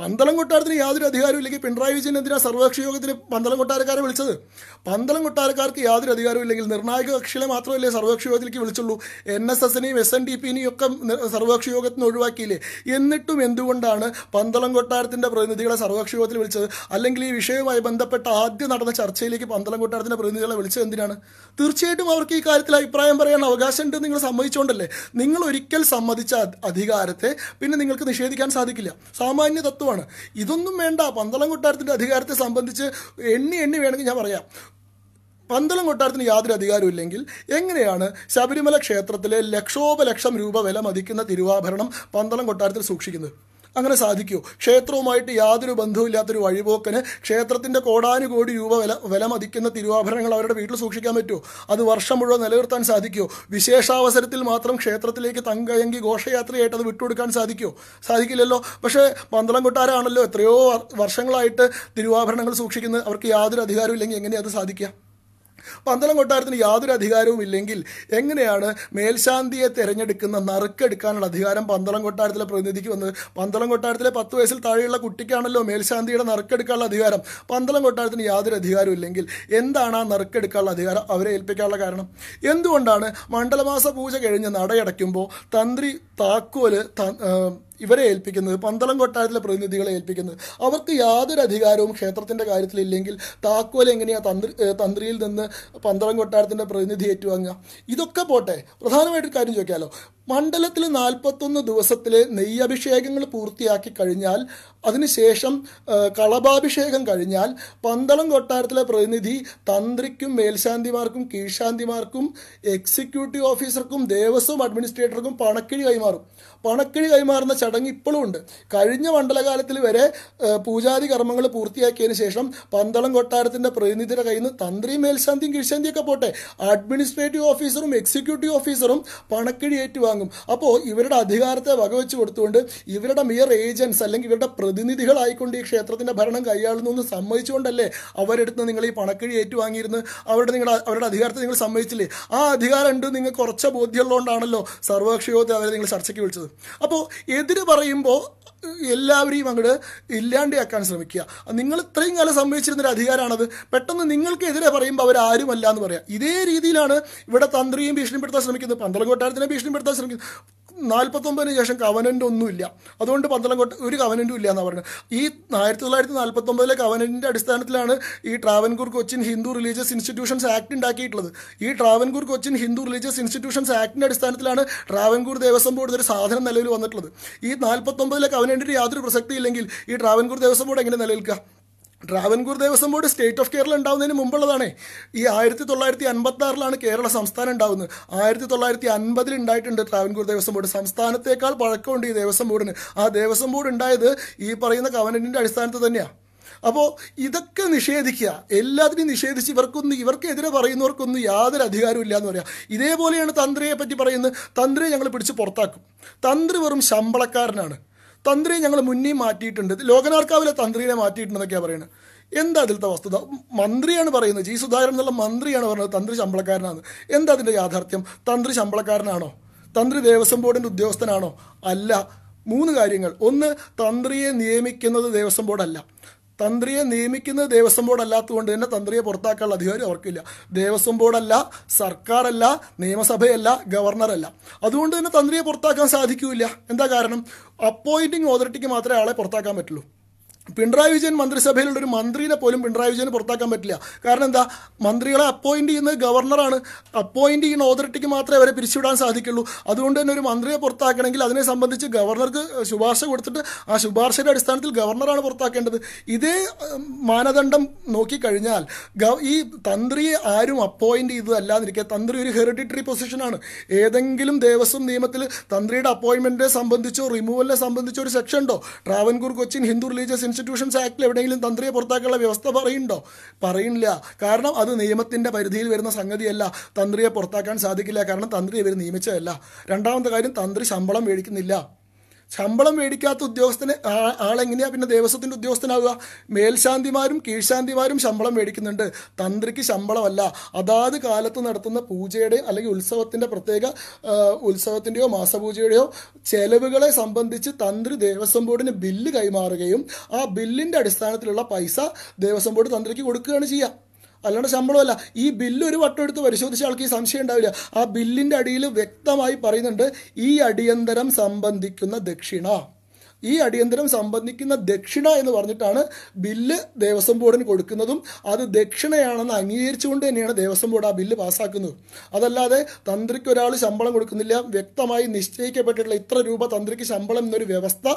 പന്തളം കൊട്ടാരത്തിന് യാതൊരു അധികാരവും ഇല്ലെങ്കിൽ പിണറായി വിജയൻ എന്തിനാ സർവകക്ഷി യോഗത്തിന് പന്തളം കൊട്ടാരക്കാരെ വിളിച്ചത് പന്തളം കൊട്ടാരക്കാർക്ക് യാതൊരു അധികാരവും ഇല്ലെങ്കിൽ നിർണായക കക്ഷികളെ മാത്രമല്ലേ സർവകക്ഷി യോഗത്തിലേക്ക് വിളിച്ചുള്ളൂ എൻ എസ് എസിനെയും എസ് എൻ ഡി പിനെയും ഒക്കെ സർവകക്ഷി യോഗത്തിന് ഒഴിവാക്കിയില്ലേ എന്നിട്ടും എന്തുകൊണ്ടാണ് പന്തളം കൊട്ടാരത്തിൻ്റെ പ്രതിനിധികളെ സർവകക്ഷി യോഗത്തിൽ വിളിച്ചത് അല്ലെങ്കിൽ ഈ വിഷയവുമായി ബന്ധപ്പെട്ട ആദ്യം നടന്ന ചർച്ചയിലേക്ക് പന്തളം കൊട്ടാരത്തിൻ്റെ പ്രതിനിധികളെ വിളിച്ചത് എന്തിനാണ് തീർച്ചയായിട്ടും അവർക്ക് ഈ കാര്യത്തിൽ അഭിപ്രായം പറയാൻ അവകാശമുണ്ട് നിങ്ങൾ സമ്മതിച്ചുകൊണ്ടല്ലേ നിങ്ങൾ ഒരിക്കൽ സമ്മതിച്ച അധികാരത്തെ പിന്നെ നിങ്ങൾക്ക് നിഷേധിക്കാൻ സാധിക്കില്ല സാമാന്യ തത്വമാണ് ഇതൊന്നും വേണ്ട പന്തളം കൊട്ടാരത്തിൻ്റെ അധികാരത്തെ സംബന്ധിച്ച് എണ്ണി എണ്ണി വേണമെങ്കിൽ ഞാൻ പറയാം പന്തളം കൊട്ടാരത്തിന് യാതൊരു ഇല്ലെങ്കിൽ എങ്ങനെയാണ് ശബരിമല ക്ഷേത്രത്തിലെ ലക്ഷോപലക്ഷം രൂപ വില മതിക്കുന്ന തിരുവാഭരണം പന്തളം കൊട്ടാരത്തിൽ സൂക്ഷിക്കുന്നത് അങ്ങനെ സാധിക്കുമോ ക്ഷേത്രവുമായിട്ട് യാതൊരു ബന്ധവുമില്ലാത്തൊരു വഴിപോക്കന് ക്ഷേത്രത്തിൻ്റെ കോടാനുകോടി രൂപ വില വില മതിക്കുന്ന തിരുവാഭരണങ്ങൾ അവരുടെ വീട്ടിൽ സൂക്ഷിക്കാൻ പറ്റുമോ അത് വർഷം മുഴുവൻ നിലനിർത്താൻ സാധിക്കുമോ വിശേഷാവസരത്തിൽ മാത്രം ക്ഷേത്രത്തിലേക്ക് തങ്കയങ്കി ഘോഷയാത്രയായിട്ട് അത് വിട്ടുകൊടുക്കാൻ സാധിക്കുമോ സാധിക്കില്ലല്ലോ പക്ഷേ പന്തളം കൊട്ടാരാണല്ലോ എത്രയോ വർഷങ്ങളായിട്ട് തിരുവാഭരണങ്ങൾ സൂക്ഷിക്കുന്നത് അവർക്ക് യാതൊരു അധികാരമില്ലെങ്കിൽ ഇല്ലെങ്കിൽ എങ്ങനെയാണ് അത് സാധിക്കുക പന്തളം കൊട്ടാരത്തിന് യാതൊരു അധികാരവും ഇല്ലെങ്കിൽ എങ്ങനെയാണ് മേൽശാന്തിയെ തിരഞ്ഞെടുക്കുന്ന നറുക്കെടുക്കാനുള്ള അധികാരം പന്തളം കൊട്ടാരത്തിലെ പ്രതിനിധിക്ക് വന്നത് പന്തളം കൊട്ടാരത്തിലെ പത്ത് വയസ്സിൽ താഴെയുള്ള കുട്ടിക്കാണല്ലോ മേൽശാന്തിയുടെ നറുക്കെടുക്കാനുള്ള അധികാരം പന്തളം കൊട്ടാരത്തിന് യാതൊരു അധികാരവും ഇല്ലെങ്കിൽ എന്താണ് ആ നറുക്കെടുക്കാനുള്ള അധികാരം അവരെ ഏൽപ്പിക്കാനുള്ള കാരണം എന്തുകൊണ്ടാണ് മണ്ഡലമാസ പൂജ കഴിഞ്ഞ് നടയടയ്ക്കുമ്പോൾ തന്ത്രി താക്കോല് ഇവരെ ഏൽപ്പിക്കുന്നത് പന്തളം കൊട്ടാരത്തിലെ പ്രതിനിധികളെ ഏൽപ്പിക്കുന്നത് അവർക്ക് യാതൊരു അധികാരവും ക്ഷേത്രത്തിൻ്റെ കാര്യത്തിലില്ലെങ്കിൽ താക്കോൽ എങ്ങനെയാ തന്ത്രി തന്ത്രിയിൽ നിന്ന് പന്തളം കൊട്ടാരത്തിൻ്റെ പ്രതിനിധി ഏറ്റുവാങ്ങുക ഇതൊക്കെ പോട്ടെ പ്രധാനമായിട്ട് കാര്യം ചോദിക്കാമല്ലോ മണ്ഡലത്തിൽ നാൽപ്പത്തൊന്ന് ദിവസത്തിലെ നെയ്യഭിഷേകങ്ങൾ പൂർത്തിയാക്കി കഴിഞ്ഞാൽ അതിനുശേഷം കളഭാഭിഷേകം കഴിഞ്ഞാൽ പന്തളം കൊട്ടാരത്തിലെ പ്രതിനിധി തന്ത്രിക്കും മേൽശാന്തിമാർക്കും കീഴ്ശാന്തിമാർക്കും എക്സിക്യൂട്ടീവ് ഓഫീസർക്കും ദേവസ്വം അഡ്മിനിസ്ട്രേറ്റർക്കും പണക്കിഴി കൈമാറും പണക്കിഴി കൈമാറുന്ന ചടങ്ങ് ഇപ്പോഴും ഉണ്ട് കഴിഞ്ഞ മണ്ഡലകാലത്തിൽ വരെ പൂജാതി കർമ്മങ്ങൾ പൂർത്തിയാക്കിയതിന് ശേഷം പന്തളം കൊട്ടാരത്തിൻ്റെ പ്രതിനിധിയുടെ കയ്യിൽ നിന്ന് തന്ത്രി മേൽശാന്തിയും കീഴ്ശാന്തിയൊക്കെ പോട്ടെ അഡ്മിനിസ്ട്രേറ്റീവ് ഓഫീസറും എക്സിക്യൂട്ടീവ് ഓഫീസറും പണക്കിഴി ഏറ്റുവാങ്ങും അപ്പോൾ ഇവരുടെ അധികാരത്തെ വകവെച്ച് കൊടുത്തുകൊണ്ട് ഇവരുടെ മിയർ ഏജൻസ് അല്ലെങ്കിൽ ഇവരുടെ പ്രതിനിധികളായിക്കൊണ്ട് ഈ ക്ഷേത്രത്തിൻ്റെ ഭരണം കൈയാളുന്നു സമ്മതിച്ചുകൊണ്ടല്ലേ അവരെടുത്ത് നിങ്ങൾ ഈ പണക്കിഴി ഏറ്റുവാങ്ങിയിരുന്നു അവരുടെ നിങ്ങളുടെ അവരുടെ അധികാരത്തെ നിങ്ങൾ സമ്മതിച്ചില്ലേ ആ അധികാരം ഉണ്ട് നിങ്ങൾ കുറച്ച് ബോധ്യമുള്ളതുകൊണ്ടാണല്ലോ സർവകക്ഷിയോഗത്തെ അവരെ നിങ്ങൾ ചർച്ചയ്ക്ക് വിളിച്ചത് അപ്പോൾ എതിര് പറയുമ്പോൾ എല്ലാവരെയും അങ്ങോട്ട് ഇല്ലാണ്ടാക്കാൻ ശ്രമിക്കുക നിങ്ങൾ ഇത്രയും കാലം സംഭവിച്ചിരുന്നൊരു അധികാരമാണത് പെട്ടെന്ന് നിങ്ങൾക്കെതിരെ പറയുമ്പോൾ അവർ അല്ല എന്ന് പറയാം ഇതേ രീതിയിലാണ് ഇവിടെ തന്ത്രിയും ഭീഷണിപ്പെടുത്താൻ ശ്രമിക്കുന്നത് പന്തളം കൊട്ടാരത്തിനെ ഭീഷണിപ്പെടുത്താൻ ശ്രമിക്കുന്നത് നാൽപ്പത്തൊമ്പതിന് ശേഷം കവനൻ്റ് ഒന്നുമില്ല അതുകൊണ്ട് കോട്ട ഒരു കവനൻ്റും ഇല്ല എന്നാണ് പറഞ്ഞത് ഈ ആയിരത്തി തൊള്ളായിരത്തി നാൽപ്പത്തൊമ്പതിലെ കവനൻ്റെ അടിസ്ഥാനത്തിലാണ് ഈ Travancore Cochin Hindu religious institutions act ഉണ്ടാക്കിയിട്ടുള്ളത് ഈ Travancore Cochin Hindu religious institutions ആക്ടിൻ്റെ അടിസ്ഥാനത്തിലാണ് ട്രാവൻകൂർ ദേവസ്വം ബോർഡ് ഒരു സാധനം നിലവിൽ വന്നിട്ടുള്ളത് ഈ നാൽപ്പത്തൊമ്പതിലെ കവനൻ്റെ യാതൊരു പ്രസക്തിയില്ലെങ്കിൽ ഈ ട്രാവൻകൂർ ദേവസ്വം ബോർഡ് എങ്ങനെ നിലനിൽക്കുക Travancore Devaswom board state of Kerala ഉണ്ടാവുന്നതിന് മുമ്പുള്ളതാണ് ഈ ആയിരത്തി തൊള്ളായിരത്തി അൻപത്തി ആറിലാണ് കേരള സംസ്ഥാനം ഉണ്ടാവുന്നത് ആയിരത്തി തൊള്ളായിരത്തി അൻപതിൽ ഉണ്ടായിട്ടുണ്ട് ട്രാവൻകൂർ ദേവസ്വം ബോർഡ് സംസ്ഥാനത്തേക്കാൾ പഴക്കമുണ്ട് ഈ ദേവസ്വം ബോർഡിന് ആ ദേവസ്വം ബോർഡ് ഉണ്ടായത് ഈ പറയുന്ന കവനൻറ്റിൻ്റെ അടിസ്ഥാനത്ത് തന്നെയാണ് അപ്പോൾ ഇതൊക്കെ നിഷേധിക്കുക എല്ലാത്തിനും നിഷേധിച്ച് ഇവർക്കൊന്നും ഇവർക്കെതിരെ പറയുന്നവർക്കൊന്നും യാതൊരു അധികാരവും ഇല്ല എന്ന് പറയാം ഇതേപോലെയാണ് തന്ത്രിയെ പറ്റി പറയുന്നത് തന്ത്രിയെ ഞങ്ങൾ പിടിച്ച് പുറത്താക്കും തന്ത്രി വെറും ശമ്പളക്കാരനാണ് തന്ത്രി ഞങ്ങൾ മുന്നേ മാറ്റിയിട്ടുണ്ട് ലോകനാർക്കാവിലെ തന്ത്രിയെ മാറ്റിയിട്ടുണ്ടെന്നൊക്കെയാണ് പറയുന്നത് എന്താ അതിലത്തെ വസ്തുത മന്ത്രിയാണ് പറയുന്നത് ജി സുധാകരൻ എന്നുള്ള മന്ത്രിയാണ് പറഞ്ഞത് തന്ത്രി ശമ്പളക്കാരനാണ് എന്താ അതിൻ്റെ യാഥാർത്ഥ്യം തന്ത്രി ശമ്പളക്കാരനാണോ തന്ത്രി ദേവസ്വം ബോർഡിൻ്റെ ഉദ്യോഗസ്ഥനാണോ അല്ല മൂന്ന് കാര്യങ്ങൾ ഒന്ന് തന്ത്രിയെ നിയമിക്കുന്നത് ദേവസ്വം ബോർഡല്ല തന്ത്രിയെ നിയമിക്കുന്നത് ദേവസ്വം ബോർഡ് അല്ലാത്തതുകൊണ്ട് തന്നെ തന്ത്രിയെ പുറത്താക്കാനുള്ള അധികാരം അവർക്കില്ല ദേവസ്വം ബോർഡല്ല സർക്കാരല്ല നിയമസഭയല്ല ഗവർണറല്ല അതുകൊണ്ട് തന്നെ തന്ത്രിയെ പുറത്താക്കാൻ സാധിക്കില്ല എന്താ കാരണം അപ്പോയിന്റിംഗ് അതോറിറ്റിക്ക് മാത്രമേ ആളെ പുറത്താക്കാൻ പറ്റുള്ളൂ പിണറായി വിജയൻ മന്ത്രിസഭയിലുള്ള ഒരു മന്ത്രിനെ പോലും പിണറായി വിജയന് പുറത്താക്കാൻ പറ്റില്ല കാരണം എന്താ മന്ത്രികളെ അപ്പോയിന്റ് ചെയ്യുന്നത് ഗവർണറാണ് അപ്പോയിന്റ് ചെയ്യുന്ന ഓതറിറ്റിക്ക് മാത്രമേ അവരെ പിരിച്ചുവിടാൻ സാധിക്കുള്ളൂ അതുകൊണ്ട് തന്നെ ഒരു മന്ത്രിയെ പുറത്താക്കണമെങ്കിൽ അതിനെ സംബന്ധിച്ച് ഗവർണർക്ക് ശുപാർശ കൊടുത്തിട്ട് ആ ശുപാർശയുടെ അടിസ്ഥാനത്തിൽ ഗവർണറാണ് പുറത്താക്കേണ്ടത് ഇതേ മാനദണ്ഡം നോക്കിക്കഴിഞ്ഞാൽ ഈ തന്ത്രിയെ ആരും അപ്പോയിന്റ് ചെയ്തതല്ലാതിരിക്കുക തന്ത്രി ഒരു ഹെറിഡിറ്ററി പൊസിഷനാണ് ഏതെങ്കിലും ദേവസ്വം നിയമത്തിൽ തന്ത്രിയുടെ അപ്പോയിൻമെൻറ്റിനെ സംബന്ധിച്ചോ റിമൂവലിനെ സംബന്ധിച്ചോ ഒരു സെക്ഷൻ ഉണ്ടോ Travancore Cochin Hindu religious constitutions ആക്ടിൽ എവിടെയെങ്കിലും തന്ത്രിയെ പുറത്താക്കാനുള്ള വ്യവസ്ഥ പറയുന്നുണ്ടോ പറയുന്നില്ല കാരണം അത് നിയമത്തിൻ്റെ പരിധിയിൽ വരുന്ന സംഗതിയല്ല തന്ത്രിയെ പുറത്താക്കാൻ സാധിക്കില്ല കാരണം തന്ത്രി ഇവർ നിയമിച്ചതല്ല രണ്ടാമത്തെ കാര്യം തന്ത്രി ശമ്പളം മേടിക്കുന്നില്ല ശമ്പളം മേടിക്കാത്ത ഉദ്യോഗസ്ഥന് ആളെങ്ങനെയാണ് പിന്നെ ദേവസ്വത്തിൻ്റെ ഉദ്യോഗസ്ഥനാവുക മേൽശാന്തിമാരും കീഴ്ശാന്തിമാരും ശമ്പളം മേടിക്കുന്നുണ്ട് തന്ത്രിക്ക് ശമ്പളമല്ല അതാത് കാലത്ത് നടത്തുന്ന പൂജയുടെ അല്ലെങ്കിൽ ഉത്സവത്തിൻ്റെ പ്രത്യേക ഉത്സവത്തിൻ്റെയോ മാസപൂജയുടെയോ ചെലവുകളെ സംബന്ധിച്ച് തന്ത്രി ദേവസ്വം ബോർഡിന് ബില്ല് കൈമാറുകയും ആ ബില്ലിൻ്റെ അടിസ്ഥാനത്തിലുള്ള പൈസ ദേവസ്വം ബോർഡ് തന്ത്രിക്ക് കൊടുക്കുകയാണ് ചെയ്യുക അല്ലാണ്ട് ശമ്പളമല്ല ഈ ബില്ല് ഒരു വട്ടം എടുത്ത് പരിശോധിച്ച ആൾക്ക് ഈ സംശയം ഉണ്ടാവില്ല ആ ബില്ലിൻ്റെ അടിയിൽ വ്യക്തമായി പറയുന്നുണ്ട് ഈ അടിയന്തരം സംബന്ധിക്കുന്ന ദക്ഷിണ ഈ അടിയന്തരം സംബന്ധിക്കുന്ന ദക്ഷിണ എന്ന് പറഞ്ഞിട്ടാണ് ബില്ല് ദേവസ്വം ബോർഡിന് കൊടുക്കുന്നതും അത് ദക്ഷിണയാണെന്ന് അംഗീകരിച്ചുകൊണ്ട് തന്നെയാണ് ദേവസ്വം ബോർഡ് ആ ബില്ല് പാസ്സാക്കുന്നത് അതല്ലാതെ തന്ത്രിക്ക് ഒരാൾ ശമ്പളം കൊടുക്കുന്നില്ല വ്യക്തമായി നിശ്ചയിക്കപ്പെട്ടിട്ടുള്ള ഇത്ര രൂപ തന്ത്രിക്ക് ശമ്പളം എന്നൊരു വ്യവസ്ഥ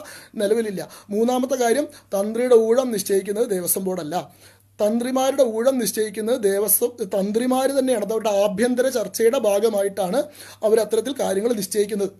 നിലവിലില്ല മൂന്നാമത്തെ കാര്യം തന്ത്രിയുടെ ഊഴം നിശ്ചയിക്കുന്നത് ദേവസ്വം ബോർഡല്ല തന്ത്രിമാരുടെ ഊഴം നിശ്ചയിക്കുന്നത് ദേവസ്വം തന്ത്രിമാർ തന്നെയാണ് അതവരുടെ ആഭ്യന്തര ചർച്ചയുടെ ഭാഗമായിട്ടാണ് അവർ അത്തരത്തിൽ കാര്യങ്ങൾ നിശ്ചയിക്കുന്നത്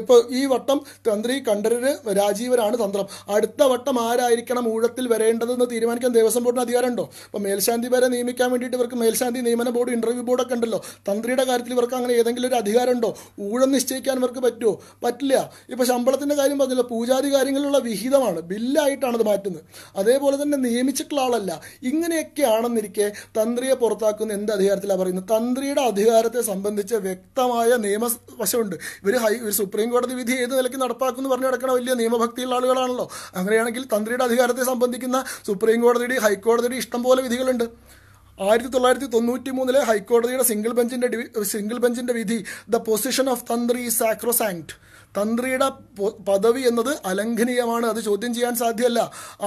ഇപ്പോൾ ഈ വട്ടം തന്ത്രി കണ്ഠരര് രാജീവരാണ് തന്ത്രം അടുത്ത വട്ടം ആരായിരിക്കണം ഊഴത്തിൽ വരേണ്ടതെന്ന് തീരുമാനിക്കാൻ ദേവസ്വം ബോർഡിന് അധികാരമുണ്ടോ അപ്പോൾ മേൽശാന്തി വരെ നിയമിക്കാൻ വേണ്ടിയിട്ട് ഇവർക്ക് മേൽശാന്തി നിയമന ബോർഡ് ഇൻ്റർവ്യൂ ബോർഡൊക്കെ ഉണ്ടല്ലോ തന്ത്രിയുടെ കാര്യത്തിൽ ഇവർക്ക് അങ്ങനെ ഏതെങ്കിലും ഒരു അധികാരമുണ്ടോ ഊഴം നിശ്ചയിക്കാൻ ഇവർക്ക് പറ്റുമോ പറ്റില്ല ഇപ്പോൾ ശമ്പളത്തിൻ്റെ കാര്യം പറഞ്ഞില്ല പൂജാതി കാര്യങ്ങളിലുള്ള വിഹിതമാണ് ബില്ലായിട്ടാണ് അത് മാറ്റുന്നത് അതേപോലെ തന്നെ നിയമിച്ചിട്ടുള്ള ആളല്ല ഇങ്ങനെയൊക്കെ ആണെന്നിരിക്കെ തന്ത്രിയെ പുറത്താക്കുന്ന എന്ത് അധികാരത്തിലാണ് പറയുന്നത് തന്ത്രിയുടെ അധികാരത്തെ സംബന്ധിച്ച് വ്യക്തമായ നിയമവശമുണ്ട് ഇവർ ഹൈ ഇവർ സുപ്രീം കോടതി വിധി ഏത് നിലയ്ക്ക് നടപ്പാക്കുമെന്ന് പറഞ്ഞു നടക്കണ വലിയ നിയമഭക്തിയുള്ള ആളുകളാണല്ലോ അങ്ങനെയാണെങ്കിൽ തന്ത്രിയുടെ അധികാരത്തെ സംബന്ധിക്കുന്ന സുപ്രീം കോടതിയുടെ ഹൈക്കോടതിയുടെ ഇഷ്ടം പോലെ വിധികളുണ്ട് ആയിരത്തി തൊള്ളായിരത്തി തൊണ്ണൂറ്റി മൂന്നിലെ ഹൈക്കോടതിയുടെ സിംഗിൾ ബെഞ്ചിന്റെ സിംഗിൾ ബെഞ്ചിന്റെ വിധി ദ പൊസിഷൻ ഓഫ് തന്ത്രി സാക്രോസാങ്ക്ട് തന്ത്രിയുടെ പദവി എന്നത് അലംഘനീയമാണ് അത് ചോദ്യം ചെയ്യാൻ സാധ്യമല്ല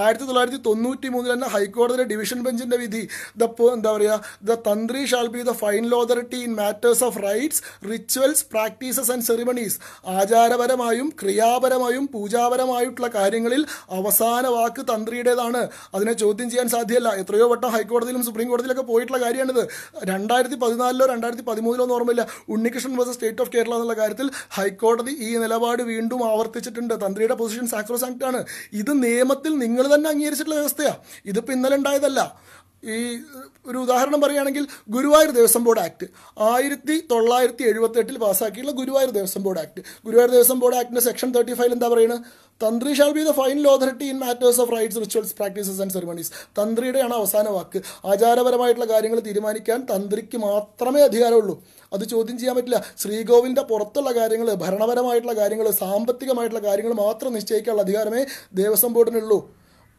ആയിരത്തി തൊള്ളായിരത്തി തൊണ്ണൂറ്റി മൂന്നിൽ തന്നെ ഹൈക്കോടതിയുടെ ഡിവിഷൻ ബെഞ്ചിൻ്റെ വിധി ദ എന്താ പറയുക the tantri shall be the final authority in matters of rites rituals practices and ceremonies ആചാരപരമായും ക്രിയാപരമായും പൂജാപരമായിട്ടുള്ള കാര്യങ്ങളിൽ അവസാന വാക്ക് തന്ത്രിയുടേതാണ് അതിനെ ചോദ്യം ചെയ്യാൻ സാധ്യമല്ല എത്രയോ വട്ടം ഹൈക്കോടതിയിലും സുപ്രീം കോടതിയിലൊക്കെ പോയിട്ടുള്ള കാര്യമാണിത് രണ്ടായിരത്തി പതിനാലിലോ രണ്ടായിരത്തി പതിമൂന്നിലോ എന്ന് ഓർമ്മയില്ല Unnikrishnan versus state of Kerala എന്നുള്ള കാര്യത്തിൽ ഹൈക്കോടതി ഈ നില നിലപാട് വീണ്ടും ആവർത്തിച്ചിട്ടുണ്ട് തന്ത്രിയുടെ പൊസിഷൻ സാക്രോസാക്ട് ആണ് ഇത് നിയമത്തിൽ നിങ്ങൾ തന്നെ അംഗീകരിച്ചിട്ടുള്ള വ്യവസ്ഥയാണ് ഇതിപ്പോൾ ഇന്നലെ ഉണ്ടായതല്ല ഈ ഒരു ഉദാഹരണം പറയുകയാണെങ്കിൽ ഗുരുവായൂർ ദേവസ്വം ബോർഡ് ആക്ട് ആയിരത്തി തൊള്ളായിരത്തി എഴുപത്തെട്ടിൽ പാസ്സാക്കിയിട്ടുള്ള Guruvayur Devaswom board act Guruvayur Devaswom board ആക്ടിൻ്റെ സെക്ഷൻ തേർട്ടി ഫൈവ് എന്താ പറയുന്നത് tantri shall be the final authority in matters of rites rituals practices and ceremonies തന്ത്രിയുടെയാണ് അവസാന വാക്ക് ആചാരപരമായിട്ടുള്ള കാര്യങ്ങൾ തീരുമാനിക്കാൻ തന്ത്രിക്ക് മാത്രമേ അധികാരമുള്ളൂ അത് ചോദ്യം ചെയ്യാൻ പറ്റില്ല ശ്രീകോവിൻ്റെ പുറത്തുള്ള കാര്യങ്ങൾ ഭരണപരമായിട്ടുള്ള കാര്യങ്ങൾ സാമ്പത്തികമായിട്ടുള്ള കാര്യങ്ങൾ മാത്രം നിശ്ചയിക്കാനുള്ള അധികാരമേ ദേവസ്വം ബോർഡിനുള്ളൂ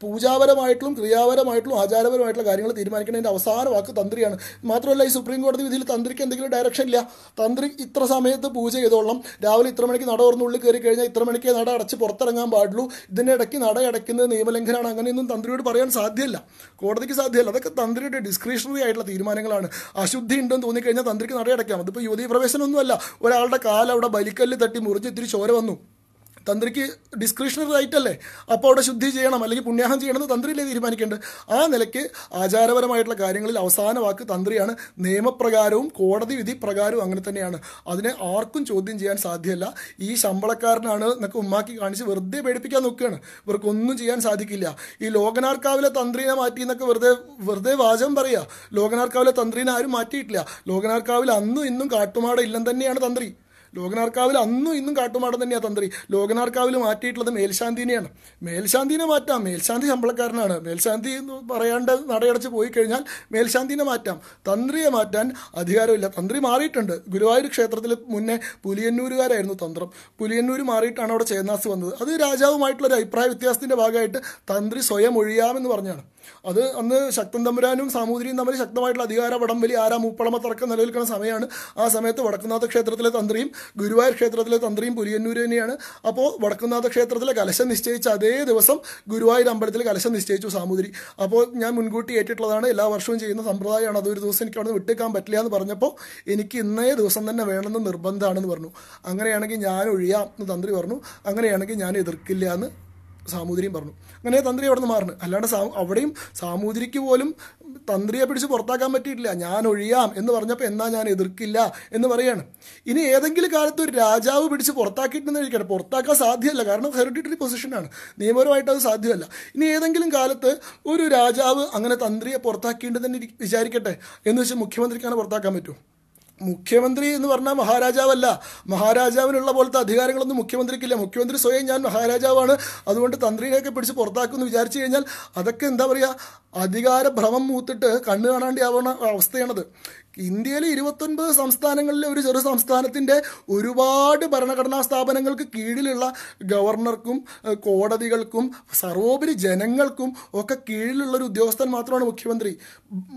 പൂജാപരമായിട്ടും ക്രിയാപരമായിട്ടും ആചാരപരമായിട്ടുള്ള കാര്യങ്ങൾ തീരുമാനിക്കുന്നതിൻ്റെ അവസാന വാക്ക് തന്ത്രിയാണ് മാത്രമല്ല ഈ സുപ്രീം കോടതി വിധിയിൽ തന്ത്രിക്ക് എന്തെങ്കിലും ഡയറക്ഷൻ ഇല്ല തന്ത്രി ഇത്ര സമയത്ത് പൂജ ചെയ്തോളണം രാവിലെ ഇത്ര മണിക്ക് നട ഉള്ളിൽ കയറി കഴിഞ്ഞാൽ ഇത്ര മണിക്ക് നട അടച്ച് പുറത്തിറങ്ങാൻ പാടുള്ളൂ ഇതിൻ്റെ ഇടയ്ക്ക് നട അടയ്ക്കുന്നത് നിയമലംഘനമാണ് അങ്ങനെയൊന്നും തന്ത്രിയോട് പറയാൻ സാധ്യമല്ല കോടതിക്ക് സാധ്യമല്ല അതൊക്കെ തന്ത്രിയുടെ ഡിസ്ക്രിഷണറി ആയിട്ടുള്ള തീരുമാനങ്ങളാണ് അശുദ്ധി ഉണ്ടെന്ന് തോന്നിക്കഴിഞ്ഞാൽ തന്ത്രിക്ക് നട അടയ്ക്കാം അതിപ്പോൾ യുവതി പ്രവേശനമൊന്നുമല്ല ഒരാളുടെ കാലവിടെ ബലിക്കല്ല് തട്ടി മുറിഞ്ഞ് ഇത്തിരി ചോര വന്നു തന്ത്രിക്ക് ഡിസ്ക്രിഷണറി റൈറ്റ് അല്ലേ അപ്പോൾ അവിടെ ശുദ്ധി ചെയ്യണം അല്ലെങ്കിൽ പുണ്യാഹം ചെയ്യണമെന്ന് തന്ത്രിയിലേ തീരുമാനിക്കേണ്ടത് ആ നിലയ്ക്ക് ആചാരപരമായിട്ടുള്ള കാര്യങ്ങളിൽ അവസാന വാക്ക് തന്ത്രിയാണ് നിയമപ്രകാരവും കോടതി വിധി പ്രകാരവും അങ്ങനെ തന്നെയാണ് അതിനെ ആർക്കും ചോദ്യം ചെയ്യാൻ സാധ്യമല്ല ഈ ശമ്പളക്കാരനാണ് എന്നൊക്കെ ഉമ്മാക്കി കാണിച്ച് വെറുതെ പേടിപ്പിക്കാൻ നോക്കുകയാണ് ഇവർക്കൊന്നും ചെയ്യാൻ സാധിക്കില്ല ഈ ലോകനാർക്കാവിലെ തന്ത്രിനെ മാറ്റി എന്നൊക്കെ വെറുതെ വെറുതെ വാചകം പറയുക ലോകനാർക്കാവിലെ തന്ത്രിനെ ആരും മാറ്റിയിട്ടില്ല ലോകനാർക്കാവിൽ അന്നും ഇന്നും കാട്ടുമാട ഇല്ലെന്ന് തന്നെയാണ് തന്ത്രി ലോകനാർക്കാവിൽ അന്നും ഇന്നും കാട്ടുമാടം തന്നെയാണ് തന്ത്രി ലോകനാർക്കാവിൽ മാറ്റിയിട്ടുള്ളത് മേൽശാന്തിനെയാണ് മേൽശാന്തിനെ മാറ്റാം മേൽശാന്തി ശമ്പളക്കാരനാണ് മേൽശാന്തി എന്ന് പറയാണ്ട് നടയടച്ച് പോയി കഴിഞ്ഞാൽ മേൽശാന്തിനെ മാറ്റാം തന്ത്രിയെ മാറ്റാൻ അധികാരമില്ല തന്ത്രി മാറിയിട്ടുണ്ട് ഗുരുവായൂർ ക്ഷേത്രത്തിൽ മുന്നേ പുലിയന്നൂരുകാരായിരുന്നു തന്ത്രം പുലിയന്നൂർ മാറിയിട്ടാണ് അവിടെ ചേന്നാസ് വന്നത് അത് രാജാവുമായിട്ടുള്ള ഒരു അഭിപ്രായ വ്യത്യാസത്തിൻ്റെ ഭാഗമായിട്ട് തന്ത്രി സ്വയം ഒഴിയാമെന്ന് പറഞ്ഞാണ് അത് അന്ന് ശക്തൻ തമ്പുരാനും സാമൂതിരിയും തമ്മിൽ ശക്തമായിട്ടുള്ള അധികാര വടംവലി ആരാ മൂപ്പളമ തറക്കം നിലനിൽക്കുന്ന സമയമാണ് ആ സമയത്ത് വടക്കുന്നാഥ ക്ഷേത്രത്തിലെ തന്ത്രിയും ഗുരുവായൂർ ക്ഷേത്രത്തിലെ തന്ത്രിയും പുലിയന്നൂര് തന്നെയാണ് അപ്പോൾ വടക്കുന്നാഥ ക്ഷേത്രത്തിലെ കലശം നിശ്ചയിച്ച അതേ ദിവസം ഗുരുവായൂർ അമ്പലത്തിൽ കലശം നിശ്ചയിച്ചു സാമൂതിരി അപ്പോൾ ഞാൻ മുൻകൂട്ടി ഏറ്റിട്ടുള്ളതാണ് എല്ലാ വർഷവും ചെയ്യുന്ന സമ്പ്രദായമാണ് അതൊരു ദിവസം എനിക്ക് അവിടെ നിന്ന് വിട്ടേക്കാൻ പറ്റില്ല എന്ന് പറഞ്ഞപ്പോൾ എനിക്ക് ഇന്നേ ദിവസം തന്നെ വേണമെന്ന് നിർബന്ധമാണെന്ന് പറഞ്ഞു അങ്ങനെയാണെങ്കിൽ ഞാൻ ഒഴിയാം എന്ന് തന്ത്രി പറഞ്ഞു അങ്ങനെയാണെങ്കിൽ ഞാൻ എതിർക്കില്ല എന്ന് സാമൂതിരിയും പറഞ്ഞു അങ്ങനെ തന്ത്രി അവിടെ നിന്ന് മാറണം അല്ലാണ്ട് സാ അവിടെയും സാമൂതിരിക്ക് പോലും തന്ത്രിയെ പിടിച്ച് പുറത്താക്കാൻ പറ്റിയിട്ടില്ല ഞാൻ ഒഴിയാം എന്ന് പറഞ്ഞപ്പോൾ എന്നാ ഞാൻ എതിർക്കില്ല എന്ന് പറയാണ് ഇനി ഏതെങ്കിലും കാലത്ത് ഒരു രാജാവ് പിടിച്ച് പുറത്താക്കിയിട്ടുണ്ടെന്ന് കഴിക്കട്ടെ പുറത്താക്കാൻ സാധ്യമല്ല കാരണം ഹെറിഡിറ്ററി പൊസിഷനാണ് നിയമപരമായിട്ട് അത് സാധ്യമല്ല ഇനി ഏതെങ്കിലും കാലത്ത് ഒരു രാജാവ് അങ്ങനെ തന്ത്രിയെ പുറത്താക്കിയിട്ടുണ്ടെന്ന് വിചാരിക്കട്ടെ എന്ന് വെച്ചാൽ മുഖ്യമന്ത്രിക്കാണ് പുറത്താക്കാൻ പറ്റുമോ മുഖ്യമന്ത്രി എന്ന് പറഞ്ഞാൽ മഹാരാജാവല്ല മഹാരാജാവിനുള്ള പോലത്തെ അധികാരങ്ങളൊന്നും മുഖ്യമന്ത്രിക്കില്ല മുഖ്യമന്ത്രി സ്വയം ഞാൻ മഹാരാജാവാണ് അതുകൊണ്ട് തന്ത്രിനെയൊക്കെ പിടിച്ച് പുറത്താക്കുമെന്ന് വിചാരിച്ചു കഴിഞ്ഞാൽ അതൊക്കെ എന്താ പറയുക ഭ്രമം മൂത്തിട്ട് കണ്ണ് കാണാണ്ടാവുന്ന അവസ്ഥയാണത് ഇന്ത്യയിലെ ഇരുപത്തൊൻപത് സംസ്ഥാനങ്ങളിലെ ഒരു ചെറു സംസ്ഥാനത്തിൻ്റെ ഒരുപാട് ഭരണഘടനാ സ്ഥാപനങ്ങൾക്ക് കീഴിലുള്ള ഗവർണർക്കും കോടതികൾക്കും സർവോപരി ജനങ്ങൾക്കും ഒക്കെ കീഴിലുള്ള ഒരു ഉദ്യോഗസ്ഥൻ മാത്രമാണ് മുഖ്യമന്ത്രി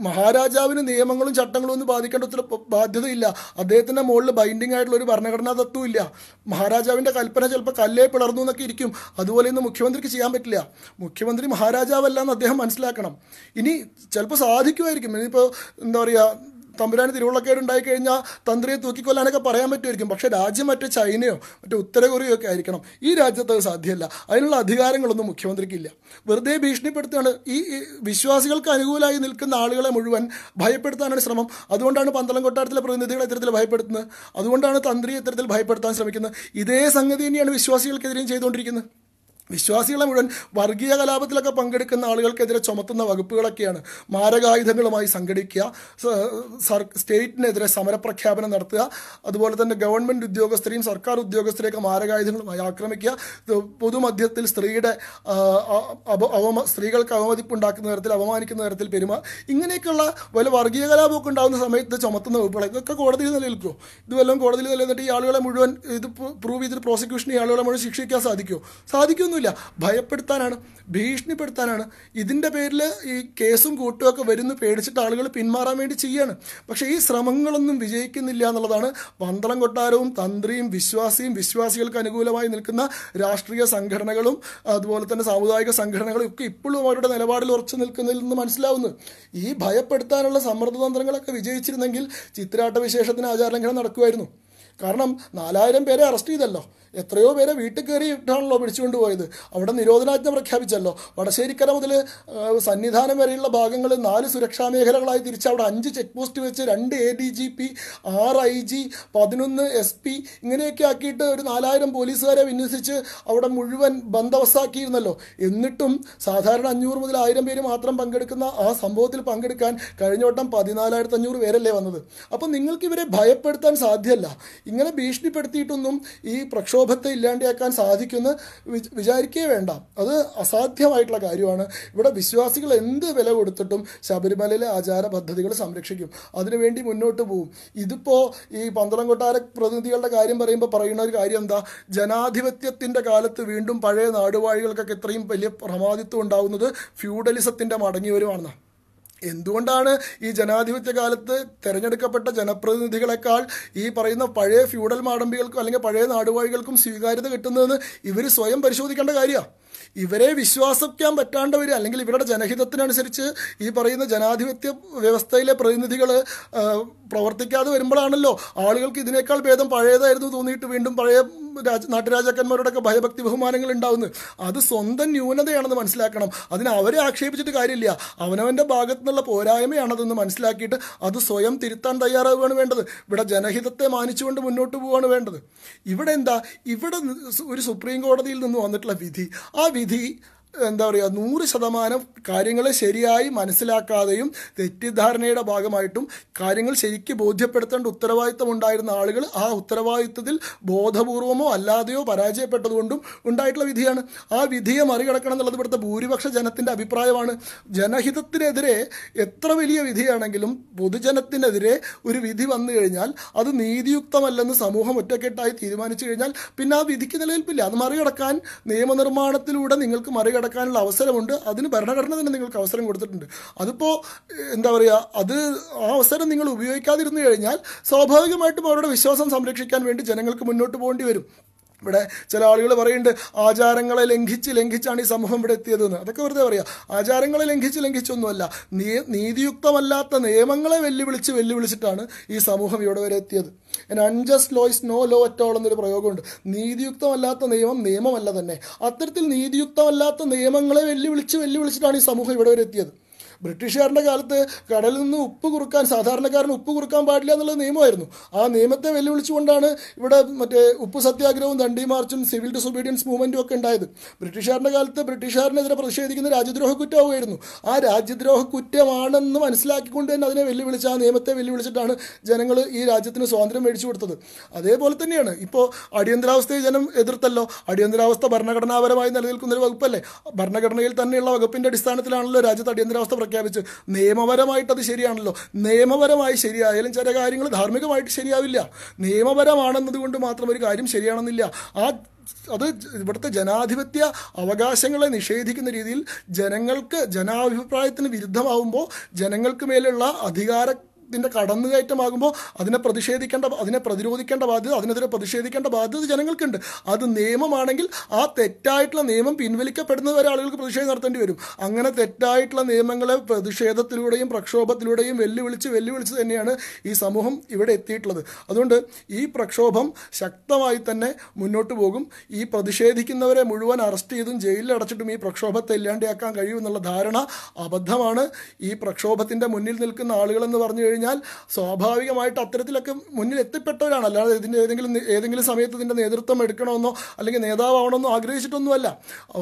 മഹാരാജാവിന് നിയമങ്ങളും ചട്ടങ്ങളും ഒന്നും ബാധിക്കേണ്ട ഒത്തിരി ബാധ്യതയില്ല അദ്ദേഹത്തിൻ്റെ മുകളിൽ ബൈൻഡിങ് ആയിട്ടുള്ള ഒരു ഭരണഘടനാ തത്വം ഇല്ല മഹാരാജാവിൻ്റെ കൽപ്പന ചിലപ്പോൾ കല്ലേ പിളർന്നു എന്നൊക്കെ ഇരിക്കും അതുപോലെ ഇന്ന് മുഖ്യമന്ത്രിക്ക് ചെയ്യാൻ പറ്റില്ല മുഖ്യമന്ത്രി മഹാരാജാവല്ല എന്ന് അദ്ദേഹം മനസ്സിലാക്കണം ഇനി ചിലപ്പോൾ സാധിക്കുമായിരിക്കും ഇനിയിപ്പോൾ എന്താ പറയുക തമ്പുരാന് തിരുവള്ളക്കേട് ഉണ്ടായിക്കഴിഞ്ഞാൽ തന്ത്രിയെ തൂക്കിക്കൊല്ലാനൊക്കെ പറയാൻ പറ്റുമായിരിക്കും പക്ഷേ രാജ്യം മറ്റേ ചൈനയോ മറ്റേ ഉത്തര കൊറിയോ ഒക്കെ ആയിരിക്കണം ഈ രാജ്യത്ത് അത് സാധ്യമല്ല അതിനുള്ള അധികാരങ്ങളൊന്നും മുഖ്യമന്ത്രിക്കില്ല വെറുതെ ഭീഷണിപ്പെടുത്തുകയാണ് ഈ വിശ്വാസികൾക്ക് അനുകൂലമായി നിൽക്കുന്ന ആളുകളെ മുഴുവൻ ഭയപ്പെടുത്താനാണ് ശ്രമം അതുകൊണ്ടാണ് പന്തളം കൊട്ടാരത്തിലെ പ്രതിനിധികളെ ഇത്തരത്തിൽ ഭയപ്പെടുത്തുന്നത് അതുകൊണ്ടാണ് തന്ത്രിയെ ഇത്തരത്തിൽ ഭയപ്പെടുത്താൻ ശ്രമിക്കുന്നത് ഇതേ സംഗതി തന്നെയാണ് വിശ്വാസികൾക്കെതിരെയും ചെയ്തുകൊണ്ടിരിക്കുന്നത് വിശ്വാസികളെ മുഴുവൻ വർഗീയ കലാപത്തിലൊക്കെ പങ്കെടുക്കുന്ന ആളുകൾക്കെതിരെ ചുമത്തുന്ന വകുപ്പുകളൊക്കെയാണ് മാരകായുധങ്ങളുമായി സംഘടിക്കുക സ്റ്റേറ്റിനെതിരെ സമരപ്രഖ്യാപനം നടത്തുക അതുപോലെ തന്നെ ഗവൺമെൻറ് ഉദ്യോഗസ്ഥരെയും സർക്കാർ ഉദ്യോഗസ്ഥരെയൊക്കെ മാരകായുധങ്ങളുമായി ആക്രമിക്കുക പൊതുമധ്യത്തിൽ സ്ത്രീയുടെ അവമ സ്ത്രീകൾക്ക് അവമതിപ്പുണ്ടാക്കുന്ന തരത്തിൽ അവമാനിക്കുന്ന തരത്തിൽ പെരുമാ ഇങ്ങനെയൊക്കെയുള്ള വല്ല വർഗീയ കലാപമൊക്കെ ഉണ്ടാകുന്ന സമയത്ത് ചുമത്തുന്ന വകുപ്പുകൾ ഇതൊക്കെ കോടതിയിൽ നിലനിൽക്കുമോ ഇത് കോടതിയിൽ നിലനിന്നിട്ട് ഈ ആളുകളെ മുഴുവൻ ഇത് പ്രൂവ് ചെയ്തിട്ട് പ്രോസിക്യൂഷൻ ഈ ആളുകളെ മുഴുവൻ ശിക്ഷിക്കാൻ സാധിക്കുമോ സാധിക്കുമെന്ന് ഒന്നുമില്ല ഭയപ്പെടുത്താനാണ് ഭീഷണിപ്പെടുത്താനാണ് ഇതിൻ്റെ പേരിൽ ഈ കേസും കൂട്ടുമൊക്കെ വരുന്നു പേടിച്ചിട്ട് ആളുകൾ പിന്മാറാൻ വേണ്ടി ചെയ്യാണ് പക്ഷേ ഈ ശ്രമങ്ങളൊന്നും വിജയിക്കുന്നില്ല എന്നുള്ളതാണ് പന്തളം കൊട്ടാരവും തന്ത്രിയും വിശ്വാസിയും വിശ്വാസികൾക്ക് അനുകൂലമായി നിൽക്കുന്ന രാഷ്ട്രീയ സംഘടനകളും അതുപോലെ തന്നെ സാമുദായിക സംഘടനകളും ഒക്കെ ഇപ്പോഴും അവരുടെ നിലപാടിൽ ഉറച്ചു നിൽക്കുന്നതിൽ നിന്ന് മനസ്സിലാവുന്നു ഈ ഭയപ്പെടുത്താനുള്ള സമ്മർദ്ദതന്ത്രങ്ങളൊക്കെ വിജയിച്ചിരുന്നെങ്കിൽ ചിത്രാട്ട വിശേഷത്തിന് ആചാരലംഘനം നടക്കുമായിരുന്നു കാരണം നാലായിരം പേരെ അറസ്റ്റ് ചെയ്തല്ലോ എത്രയോ പേരെ വീട്ടിൽ കയറിയിട്ടാണല്ലോ പിടിച്ചുകൊണ്ട് പോയത് അവിടെ നിരോധനാജ്ഞ പ്രഖ്യാപിച്ചല്ലോ വടശ്ശേരിക്കര മുതൽ സന്നിധാനം വരെയുള്ള ഭാഗങ്ങളിൽ നാല് സുരക്ഷാ മേഖലകളായി തിരിച്ച് അവിടെ അഞ്ച് ചെക്ക് പോസ്റ്റ് വെച്ച് രണ്ട് എ ഡി ജി പി ആറ് ഐ ജി പതിനൊന്ന് എസ് പി ഇങ്ങനെയൊക്കെ ആക്കിയിട്ട് ഒരു നാലായിരം പോലീസുകാരെ വിന്യസിച്ച് അവിടെ മുഴുവൻ ബന്ദവസ്ഥാക്കിയിരുന്നല്ലോ എന്നിട്ടും സാധാരണ അഞ്ഞൂറ് മുതൽ ആയിരം പേര് മാത്രം പങ്കെടുക്കുന്ന ആ സംഭവത്തിൽ പങ്കെടുക്കാൻ കഴിഞ്ഞ വട്ടം പതിനാലായിരത്തി അഞ്ഞൂറ് പേരല്ലേ വന്നത് അപ്പം നിങ്ങൾക്ക് ഇവരെ ഭയപ്പെടുത്താൻ സാധ്യമല്ല ഇങ്ങനെ ഭീഷണിപ്പെടുത്തിയിട്ടൊന്നും ഈ പ്രക്ഷോഭ പ്രക്ഷോഭത്തെ ഇല്ലാണ്ടാക്കാൻ സാധിക്കുമെന്ന് വിചാരിക്കേ വേണ്ട അത് അസാധ്യമായിട്ടുള്ള കാര്യമാണ് ഇവിടെ വിശ്വാസികൾ എന്ത് വില കൊടുത്തിട്ടും ശബരിമലയിലെ ആചാര പദ്ധതികൾ സംരക്ഷിക്കും അതിനുവേണ്ടി മുന്നോട്ട് പോകും ഇതിപ്പോൾ ഈ പന്തളം കൊട്ടാര പ്രതിനിധികളുടെ കാര്യം പറയുമ്പോൾ പറയുന്ന ഒരു കാര്യം എന്താ ജനാധിപത്യത്തിൻ്റെ കാലത്ത് വീണ്ടും പഴയ നാടുവാഴികൾക്കൊക്കെ ഇത്രയും വലിയ പ്രമാദിത്വം ഉണ്ടാകുന്നത് ഫ്യൂഡലിസത്തിൻ്റെ മടങ്ങിവരുവാണെന്നാണ് എന്തുകൊണ്ടാണ് ഈ ജനാധിപത്യ കാലത്ത് തിരഞ്ഞെടുക്കപ്പെട്ട ജനപ്രതിനിധികളെക്കാൾ ഈ പറയുന്ന പഴയ ഫ്യൂഡൽ മാടമ്പികൾക്കും അല്ലെങ്കിൽ പഴയ നാടുവാഴികൾക്കും സ്വീകാര്യത കിട്ടുന്നതെന്ന് ഇവർ സ്വയം പരിശോധിക്കേണ്ട കാര്യമാണ് ഇവരെ വിശ്വാസിക്കാൻ പറ്റാണ്ടവർ അല്ലെങ്കിൽ ഇവരുടെ ജനഹിതത്തിനനുസരിച്ച് ഈ പറയുന്ന ജനാധിപത്യ വ്യവസ്ഥയിലെ പ്രതിനിധികൾ പ്രവർത്തിക്കാതെ വരുമ്പോഴാണല്ലോ ആളുകൾക്ക് ഇതിനേക്കാൾ ഭേദം പഴയതായിരുന്നു തോന്നിയിട്ട് വീണ്ടും പഴയ രാജ നാട്ടുരാജാക്കന്മാരോടൊക്കെ ഭയഭക്തി ബഹുമാനങ്ങൾ ഉണ്ടാവുന്നു അത് സ്വന്തം ന്യൂനതയാണെന്ന് മനസ്സിലാക്കണം അതിന് അവരെ ആക്ഷേപിച്ചിട്ട് കാര്യമില്ല അവനവൻ്റെ ഭാഗത്തു നിന്നുള്ള പോരായ്മയാണതെന്ന് മനസ്സിലാക്കിയിട്ട് അത് സ്വയം തിരുത്താൻ തയ്യാറാവുകയാണ് വേണ്ടത് ഇവിടെ ജനഹിതത്തെ മാനിച്ചുകൊണ്ട് മുന്നോട്ട് പോവുകയാണ് വേണ്ടത് ഇവിടെ എന്താ ഇവിടെ ഒരു സുപ്രീം കോടതിയിൽ നിന്ന് വന്നിട്ടുള്ള വിധി ആ വിധി എന്താ പറയുക നൂറ് ശതമാനം കാര്യങ്ങളെ ശരിയായി മനസ്സിലാക്കാതെയും തെറ്റിദ്ധാരണയുടെ ഭാഗമായിട്ടും കാര്യങ്ങൾ ശരിക്ക് ബോധ്യപ്പെടുത്തേണ്ട ഉത്തരവാദിത്തം ഉണ്ടായിരുന്ന ആളുകൾ ആ ഉത്തരവാദിത്തത്തിൽ ബോധപൂർവമോ അല്ലാതെയോ പരാജയപ്പെട്ടതുകൊണ്ടും ഉണ്ടായിട്ടുള്ള വിധിയാണ് ആ വിധിയെ മറികടക്കണം എന്നുള്ളത് ഇവിടുത്തെ ഭൂരിപക്ഷ ജനത്തിൻ്റെ അഭിപ്രായമാണ് ജനഹിതത്തിനെതിരെ എത്ര വലിയ വിധിയാണെങ്കിലും പൊതുജനത്തിനെതിരെ ഒരു വിധി വന്നു കഴിഞ്ഞാൽ അത് നീതിയുക്തമല്ലെന്ന് സമൂഹം ഒറ്റക്കെട്ടായി തീരുമാനിച്ചു കഴിഞ്ഞാൽ പിന്നെ ആ വിധിക്ക് നിലനിൽപ്പില്ല അത് മറികടക്കാൻ നിയമനിർമ്മാണത്തിലൂടെ നിങ്ങൾക്ക് മറികട മറികടക്കാനുള്ള അവസരമുണ്ട് അതിന് ഭരണഘടന തന്നെ നിങ്ങൾക്ക് അവസരം കൊടുത്തിട്ടുണ്ട് അതിപ്പോൾ എന്താ പറയുക അത് ആ അവസരം നിങ്ങൾ ഉപയോഗിക്കാതിരുന്നു കഴിഞ്ഞാൽ സ്വാഭാവികമായിട്ടും അവരുടെ വിശ്വാസം സംരക്ഷിക്കാൻ വേണ്ടി ജനങ്ങൾക്ക് മുന്നോട്ട് പോകേണ്ടി വരും ഇവിടെ ചില ആളുകൾ പറയുന്നുണ്ട് ആചാരങ്ങളെ ലംഘിച്ച് ലംഘിച്ചാണ് ഈ സമൂഹം ഇവിടെ എത്തിയതെന്ന് അതൊക്കെ വെറുതെ പറയാം ആചാരങ്ങളെ ലംഘിച്ച് ലംഘിച്ചൊന്നുമല്ല നീ നീതിയുക്തമല്ലാത്ത നിയമങ്ങളെ വെല്ലുവിളിച്ച് വെല്ലുവിളിച്ചിട്ടാണ് ഈ സമൂഹം ഇവിടെ വരെ എത്തിയത് ഞാൻ unjust law is no law at all പ്രയോഗമുണ്ട് നീതിയുക്തമല്ലാത്ത നിയമം നിയമമല്ല തന്നെ അത്തരത്തിൽ നീതിയുക്തമല്ലാത്ത നിയമങ്ങളെ വെല്ലുവിളിച്ച് വെല്ലുവിളിച്ചിട്ടാണ് ഈ സമൂഹം ഇവിടെ വരെ എത്തിയത് ബ്രിട്ടീഷുകാരുടെ കാലത്ത് കടലിൽ നിന്ന് ഉപ്പ് കുറുക്കാൻ സാധാരണക്കാരന് ഉപ്പ് കുറുക്കാൻ പാടില്ല എന്നുള്ള നിയമമായിരുന്നു ആ നിയമത്തെ വെല്ലുവിളിച്ചുകൊണ്ടാണ് ഇവിടെ മറ്റേ ഉപ്പ് സത്യാഗ്രഹവും ദണ്ഡി മാർച്ചും സിവിൽ ഡിസൊബീഡിയൻസ് മൂവ്മെൻറ്റും ഒക്കെ ഉണ്ടായത് ബ്രിട്ടീഷുകാരുടെ കാലത്ത് ബ്രിട്ടീഷുകാരനെതിരെ പ്രതിഷേധിക്കുന്ന രാജ്യദ്രോഹ കുറ്റമാവുമായിരുന്നു ആ രാജ്യദ്രോഹ കുറ്റമാണെന്ന് മനസ്സിലാക്കിക്കൊണ്ട് തന്നെ അതിനെ വെല്ലുവിളിച്ച് ആ നിയമത്തെ വെല്ലുവിളിച്ചിട്ടാണ് ജനങ്ങൾ ഈ രാജ്യത്തിന് സ്വാതന്ത്ര്യം മേടിച്ചു കൊടുത്തത് അതേപോലെ തന്നെയാണ് ഇപ്പോൾ അടിയന്തരാവസ്ഥയെ ജനം എതിർത്തല്ലോ അടിയന്തരാവസ്ഥ ഭരണഘടനാപരമായി നിലനിൽക്കുന്ന ഒരു വകുപ്പല്ലേ ഭരണഘടനയിൽ തന്നെയുള്ള വകുപ്പിൻ്റെ അടിസ്ഥാനത്തിലാണല്ലോ രാജ്യത്ത് അടിയന്തരാവസ്ഥ പ്രഖ്യാപിച്ച് നിയമപരമായിട്ട് അത് ശരിയാണല്ലോ നിയമപരമായി ശരിയായാലും ചില കാര്യങ്ങൾ ധാർമ്മികമായിട്ട് ശരിയാവില്ല നിയമപരമാണെന്നതുകൊണ്ട് മാത്രം ഒരു കാര്യം ശരിയാണെന്നില്ല ആ അത് ഇവിടുത്തെ ജനാധിപത്യ അവകാശങ്ങളെ നിഷേധിക്കുന്ന രീതിയിൽ ജനങ്ങൾക്ക് ജനാഭിപ്രായത്തിന് വിരുദ്ധമാവുമ്പോൾ ജനങ്ങൾക്ക് മേലുള്ള അധികാര ഇതിൻ്റെ കടന്നുകയറ്റമാകുമ്പോൾ അതിനെ പ്രതിഷേധിക്കേണ്ട അതിനെ പ്രതിരോധിക്കേണ്ട ബാധ്യത അതിനെതിരെ പ്രതിഷേധിക്കേണ്ട ബാധ്യത ജനങ്ങൾക്കുണ്ട് അത് നിയമമാണെങ്കിൽ ആ തെറ്റായിട്ടുള്ള നിയമം പിൻവലിക്കപ്പെടുന്നതുവരെ വരെ ആളുകൾക്ക് പ്രതിഷേധം നടത്തേണ്ടി വരും അങ്ങനെ തെറ്റായിട്ടുള്ള നിയമങ്ങളെ പ്രതിഷേധത്തിലൂടെയും പ്രക്ഷോഭത്തിലൂടെയും വെല്ലുവിളിച്ച് വെല്ലുവിളിച്ച് തന്നെയാണ് ഈ സമൂഹം ഇവിടെ എത്തിയിട്ടുള്ളത് അതുകൊണ്ട് ഈ പ്രക്ഷോഭം ശക്തമായി തന്നെ മുന്നോട്ട് പോകും ഈ പ്രതിഷേധിക്കുന്നവരെ മുഴുവൻ അറസ്റ്റ് ചെയ്തും ജയിലിൽ അടച്ചിട്ടും ഈ പ്രക്ഷോഭത്തെ ഇല്ലാണ്ടാക്കാൻ കഴിയുമെന്നുള്ള ധാരണ അബദ്ധമാണ് ഈ പ്രക്ഷോഭത്തിൻ്റെ മുന്നിൽ നിൽക്കുന്ന ആളുകളെന്ന് പറഞ്ഞു കഴിഞ്ഞാൽ സ്വാഭാവികമായിട്ട് അത്തരത്തിലൊക്കെ മുന്നിൽ എത്തിപ്പെട്ടവരാണ് അല്ലാതെ ഇതിൻ്റെ ഏതെങ്കിലും ഏതെങ്കിലും സമയത്ത് ഇതിൻ്റെ നേതൃത്വം എടുക്കണമെന്നോ അല്ലെങ്കിൽ നേതാവണമെന്നോ ആഗ്രഹിച്ചിട്ടൊന്നുമല്ല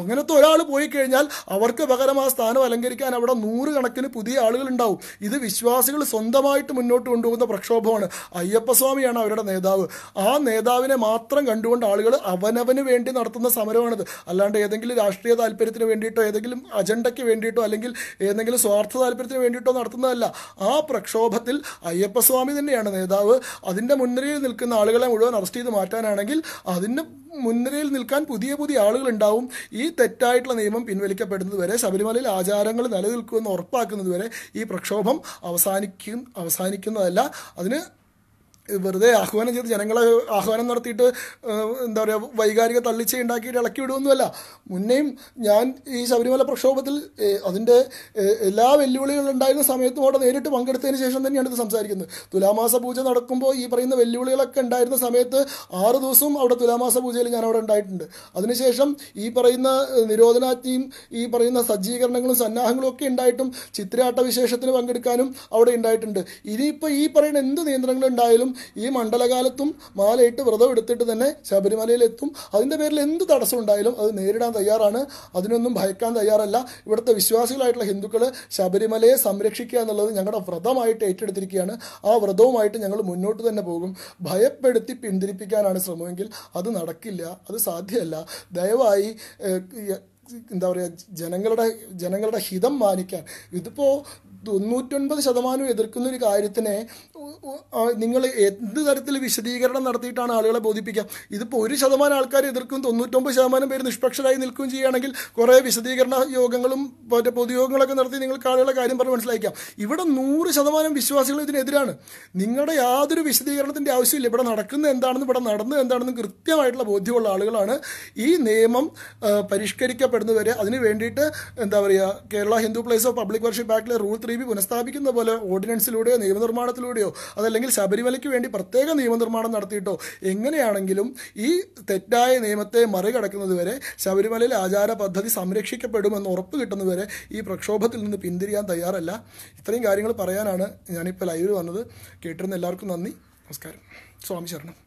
അങ്ങനത്തെ ഒരാൾ പോയി കഴിഞ്ഞാൽ അവർക്ക് പകരം ആ സ്ഥാനം അലങ്കരിക്കാൻ അവിടെ നൂറുകണക്കിന് പുതിയ ആളുകൾ ഉണ്ടാവും ഇത് വിശ്വാസികൾ സ്വന്തമായിട്ട് മുന്നോട്ട് കൊണ്ടുപോകുന്ന പ്രക്ഷോഭമാണ് അയ്യപ്പസ്വാമിയാണ് അവരുടെ നേതാവ് ആ നേതാവിനെ മാത്രം കണ്ടുകൊണ്ട് ആളുകൾ അവനവന് വേണ്ടി നടത്തുന്ന സമരമാണിത് അല്ലാണ്ട് ഏതെങ്കിലും രാഷ്ട്രീയ താല്പര്യത്തിന് വേണ്ടിയിട്ടോ ഏതെങ്കിലും അജണ്ടയ്ക്ക് വേണ്ടിയിട്ടോ അല്ലെങ്കിൽ ഏതെങ്കിലും സ്വാർത്ഥ താല്പര്യത്തിന് വേണ്ടിയിട്ടോ നടത്തുന്നതല്ല ആ പ്രക്ഷോഭ കേരളത്തിൽ അയ്യപ്പസ്വാമി തന്നെയാണ് നേതാവ് അതിൻ്റെ മുൻനിരയിൽ നിൽക്കുന്ന ആളുകളെ മുഴുവൻ അറസ്റ്റ് ചെയ്ത് മാറ്റാനാണെങ്കിൽ അതിൻ്റെ മുൻനിരയിൽ നിൽക്കാൻ പുതിയ പുതിയ ആളുകൾ ഉണ്ടാവും ഈ തെറ്റായിട്ടുള്ള നിയമം പിൻവലിക്കപ്പെടുന്നത് വരെ ശബരിമലയിൽ ആചാരങ്ങൾ നിലനിൽക്കുമെന്ന് ഉറപ്പാക്കുന്നതുവരെ ഈ പ്രക്ഷോഭം അവസാനിക്കും അവസാനിക്കുന്നതല്ല അതിന് വെറുതെ ആഹ്വാനം ചെയ്ത് ജനങ്ങളെ ആഹ്വാനം നടത്തിയിട്ട് എന്താ പറയുക വൈകാരിക തള്ളിച്ച ഉണ്ടാക്കിയിട്ട് ഇളക്കി വിടുമൊന്നുമല്ല മുന്നേയും ഞാൻ ഈ ശബരിമല പ്രക്ഷോഭത്തിൽ അതിൻ്റെ എല്ലാ വെല്ലുവിളികളും ഉണ്ടായിരുന്ന സമയത്തും അവിടെ നേരിട്ട് പങ്കെടുത്തതിന് ശേഷം തന്നെയാണ് ഇത് സംസാരിക്കുന്നത് തുലാമാസ പൂജ നടക്കുമ്പോൾ ഈ പറയുന്ന വെല്ലുവിളികളൊക്കെ ഉണ്ടായിരുന്ന സമയത്ത് ആറ് ദിവസവും അവിടെ തുലാമാസ പൂജയിൽ ഞാൻ അവിടെ ഉണ്ടായിട്ടുണ്ട് അതിനുശേഷം ഈ പറയുന്ന നിരോധനാജ്ഞയും ഈ പറയുന്ന സജ്ജീകരണങ്ങളും സന്നാഹങ്ങളും ഒക്കെ ഉണ്ടായിട്ടും ചിത്രയാട്ട വിശേഷത്തിന് പങ്കെടുക്കാനും അവിടെ ഉണ്ടായിട്ടുണ്ട് ഇനിയിപ്പോൾ ഈ പറയുന്ന എന്ത് നിയന്ത്രണങ്ങൾ ഉണ്ടായാലും ഈ മണ്ഡലകാലത്തും മാലയിട്ട് വ്രതം എടുത്തിട്ട് തന്നെ ശബരിമലയിലെത്തും അതിൻ്റെ പേരിൽ എന്ത് തടസ്സം ഉണ്ടായാലും അത് നേരിടാൻ തയ്യാറാണ് അതിനൊന്നും ഭയക്കാൻ തയ്യാറല്ല ഇവിടുത്തെ വിശ്വാസികളായിട്ടുള്ള ഹിന്ദുക്കൾ ശബരിമലയെ സംരക്ഷിക്കുക എന്നുള്ളത് ഞങ്ങളുടെ വ്രതമായിട്ട് ഏറ്റെടുത്തിരിക്കുകയാണ് ആ വ്രതവുമായിട്ട് ഞങ്ങൾ മുന്നോട്ട് തന്നെ പോകും ഭയപ്പെടുത്തി പിന്തിരിപ്പിക്കാനാണ് ശ്രമമെങ്കിൽ അത് നടക്കില്ല അത് സാധ്യമല്ല ദയവായി എന്താ പറയുക ജനങ്ങളുടെ ജനങ്ങളുടെ ഹിതം മാനിക്കാൻ ഇതിപ്പോൾ തൊണ്ണൂറ്റൊൻപത് ശതമാനം എതിർക്കുന്ന ഒരു കാര്യത്തിനെ നിങ്ങൾ എന്ത് തരത്തിൽ വിശദീകരണം നടത്തിയിട്ടാണ് ആളുകളെ ബോധിപ്പിക്കുക ഇതിപ്പോൾ ഒരു ശതമാനം ആൾക്കാർ എതിർക്കും തൊണ്ണൂറ്റൊമ്പത് ശതമാനം പേര് നിഷ്പക്ഷരായി നിൽക്കുകയും ചെയ്യുകയാണെങ്കിൽ കുറേ വിശദീകരണ യോഗങ്ങളും മറ്റേ പൊതുയോഗങ്ങളൊക്കെ നടത്തി നിങ്ങൾക്ക് ആളുകളെ കാര്യം പറഞ്ഞ് മനസ്സിലാക്കാം ഇവിടെ നൂറ് ശതമാനം വിശ്വാസികൾ ഇതിനെതിരാണ് നിങ്ങളുടെ യാതൊരു വിശദീകരണത്തിൻ്റെ ആവശ്യമില്ല ഇവിടെ നടക്കുന്നത് എന്താണെന്നും ഇവിടെ നടന്നത് എന്താണെന്നും കൃത്യമായിട്ടുള്ള ബോധ്യമുള്ള ആളുകളാണ് ഈ നിയമം പരിഷ്കരിക്കപ്പെടുന്നവരെ അതിന് വേണ്ടിയിട്ട് എന്താ പറയുക Kerala Hindu place of public worship ആക്ടിലെ റൂൾ ത്രീ ബി പുനഃസ്ഥാപിക്കുന്ന പോലെ ഓർഡിനൻസിലൂടെയോ നിയമനിർമ്മാണത്തിലൂടെയോ അതല്ലെങ്കിൽ ശബരിമലയ്ക്ക് വേണ്ടി പ്രത്യേക നിയമനിർമ്മാണം നടത്തിയിട്ടോ എങ്ങനെയാണെങ്കിലും ഈ തെറ്റായ നിയമത്തെ മറികടക്കുന്നതുവരെ ശബരിമലയിൽ ആചാര പദ്ധതി സംരക്ഷിക്കപ്പെടുമെന്ന് ഉറപ്പ് കിട്ടുന്നതുവരെ ഈ പ്രക്ഷോഭത്തിൽ നിന്ന് പിന്തിരിയാൻ തയ്യാറല്ല ഇത്രയും കാര്യങ്ങൾ പറയാനാണ് ഞാനിപ്പോൾ ലൈവിൽ വന്നത് കേട്ടിരുന്ന എല്ലാവർക്കും നന്ദി നമസ്കാരം സ്വാമി ശരണം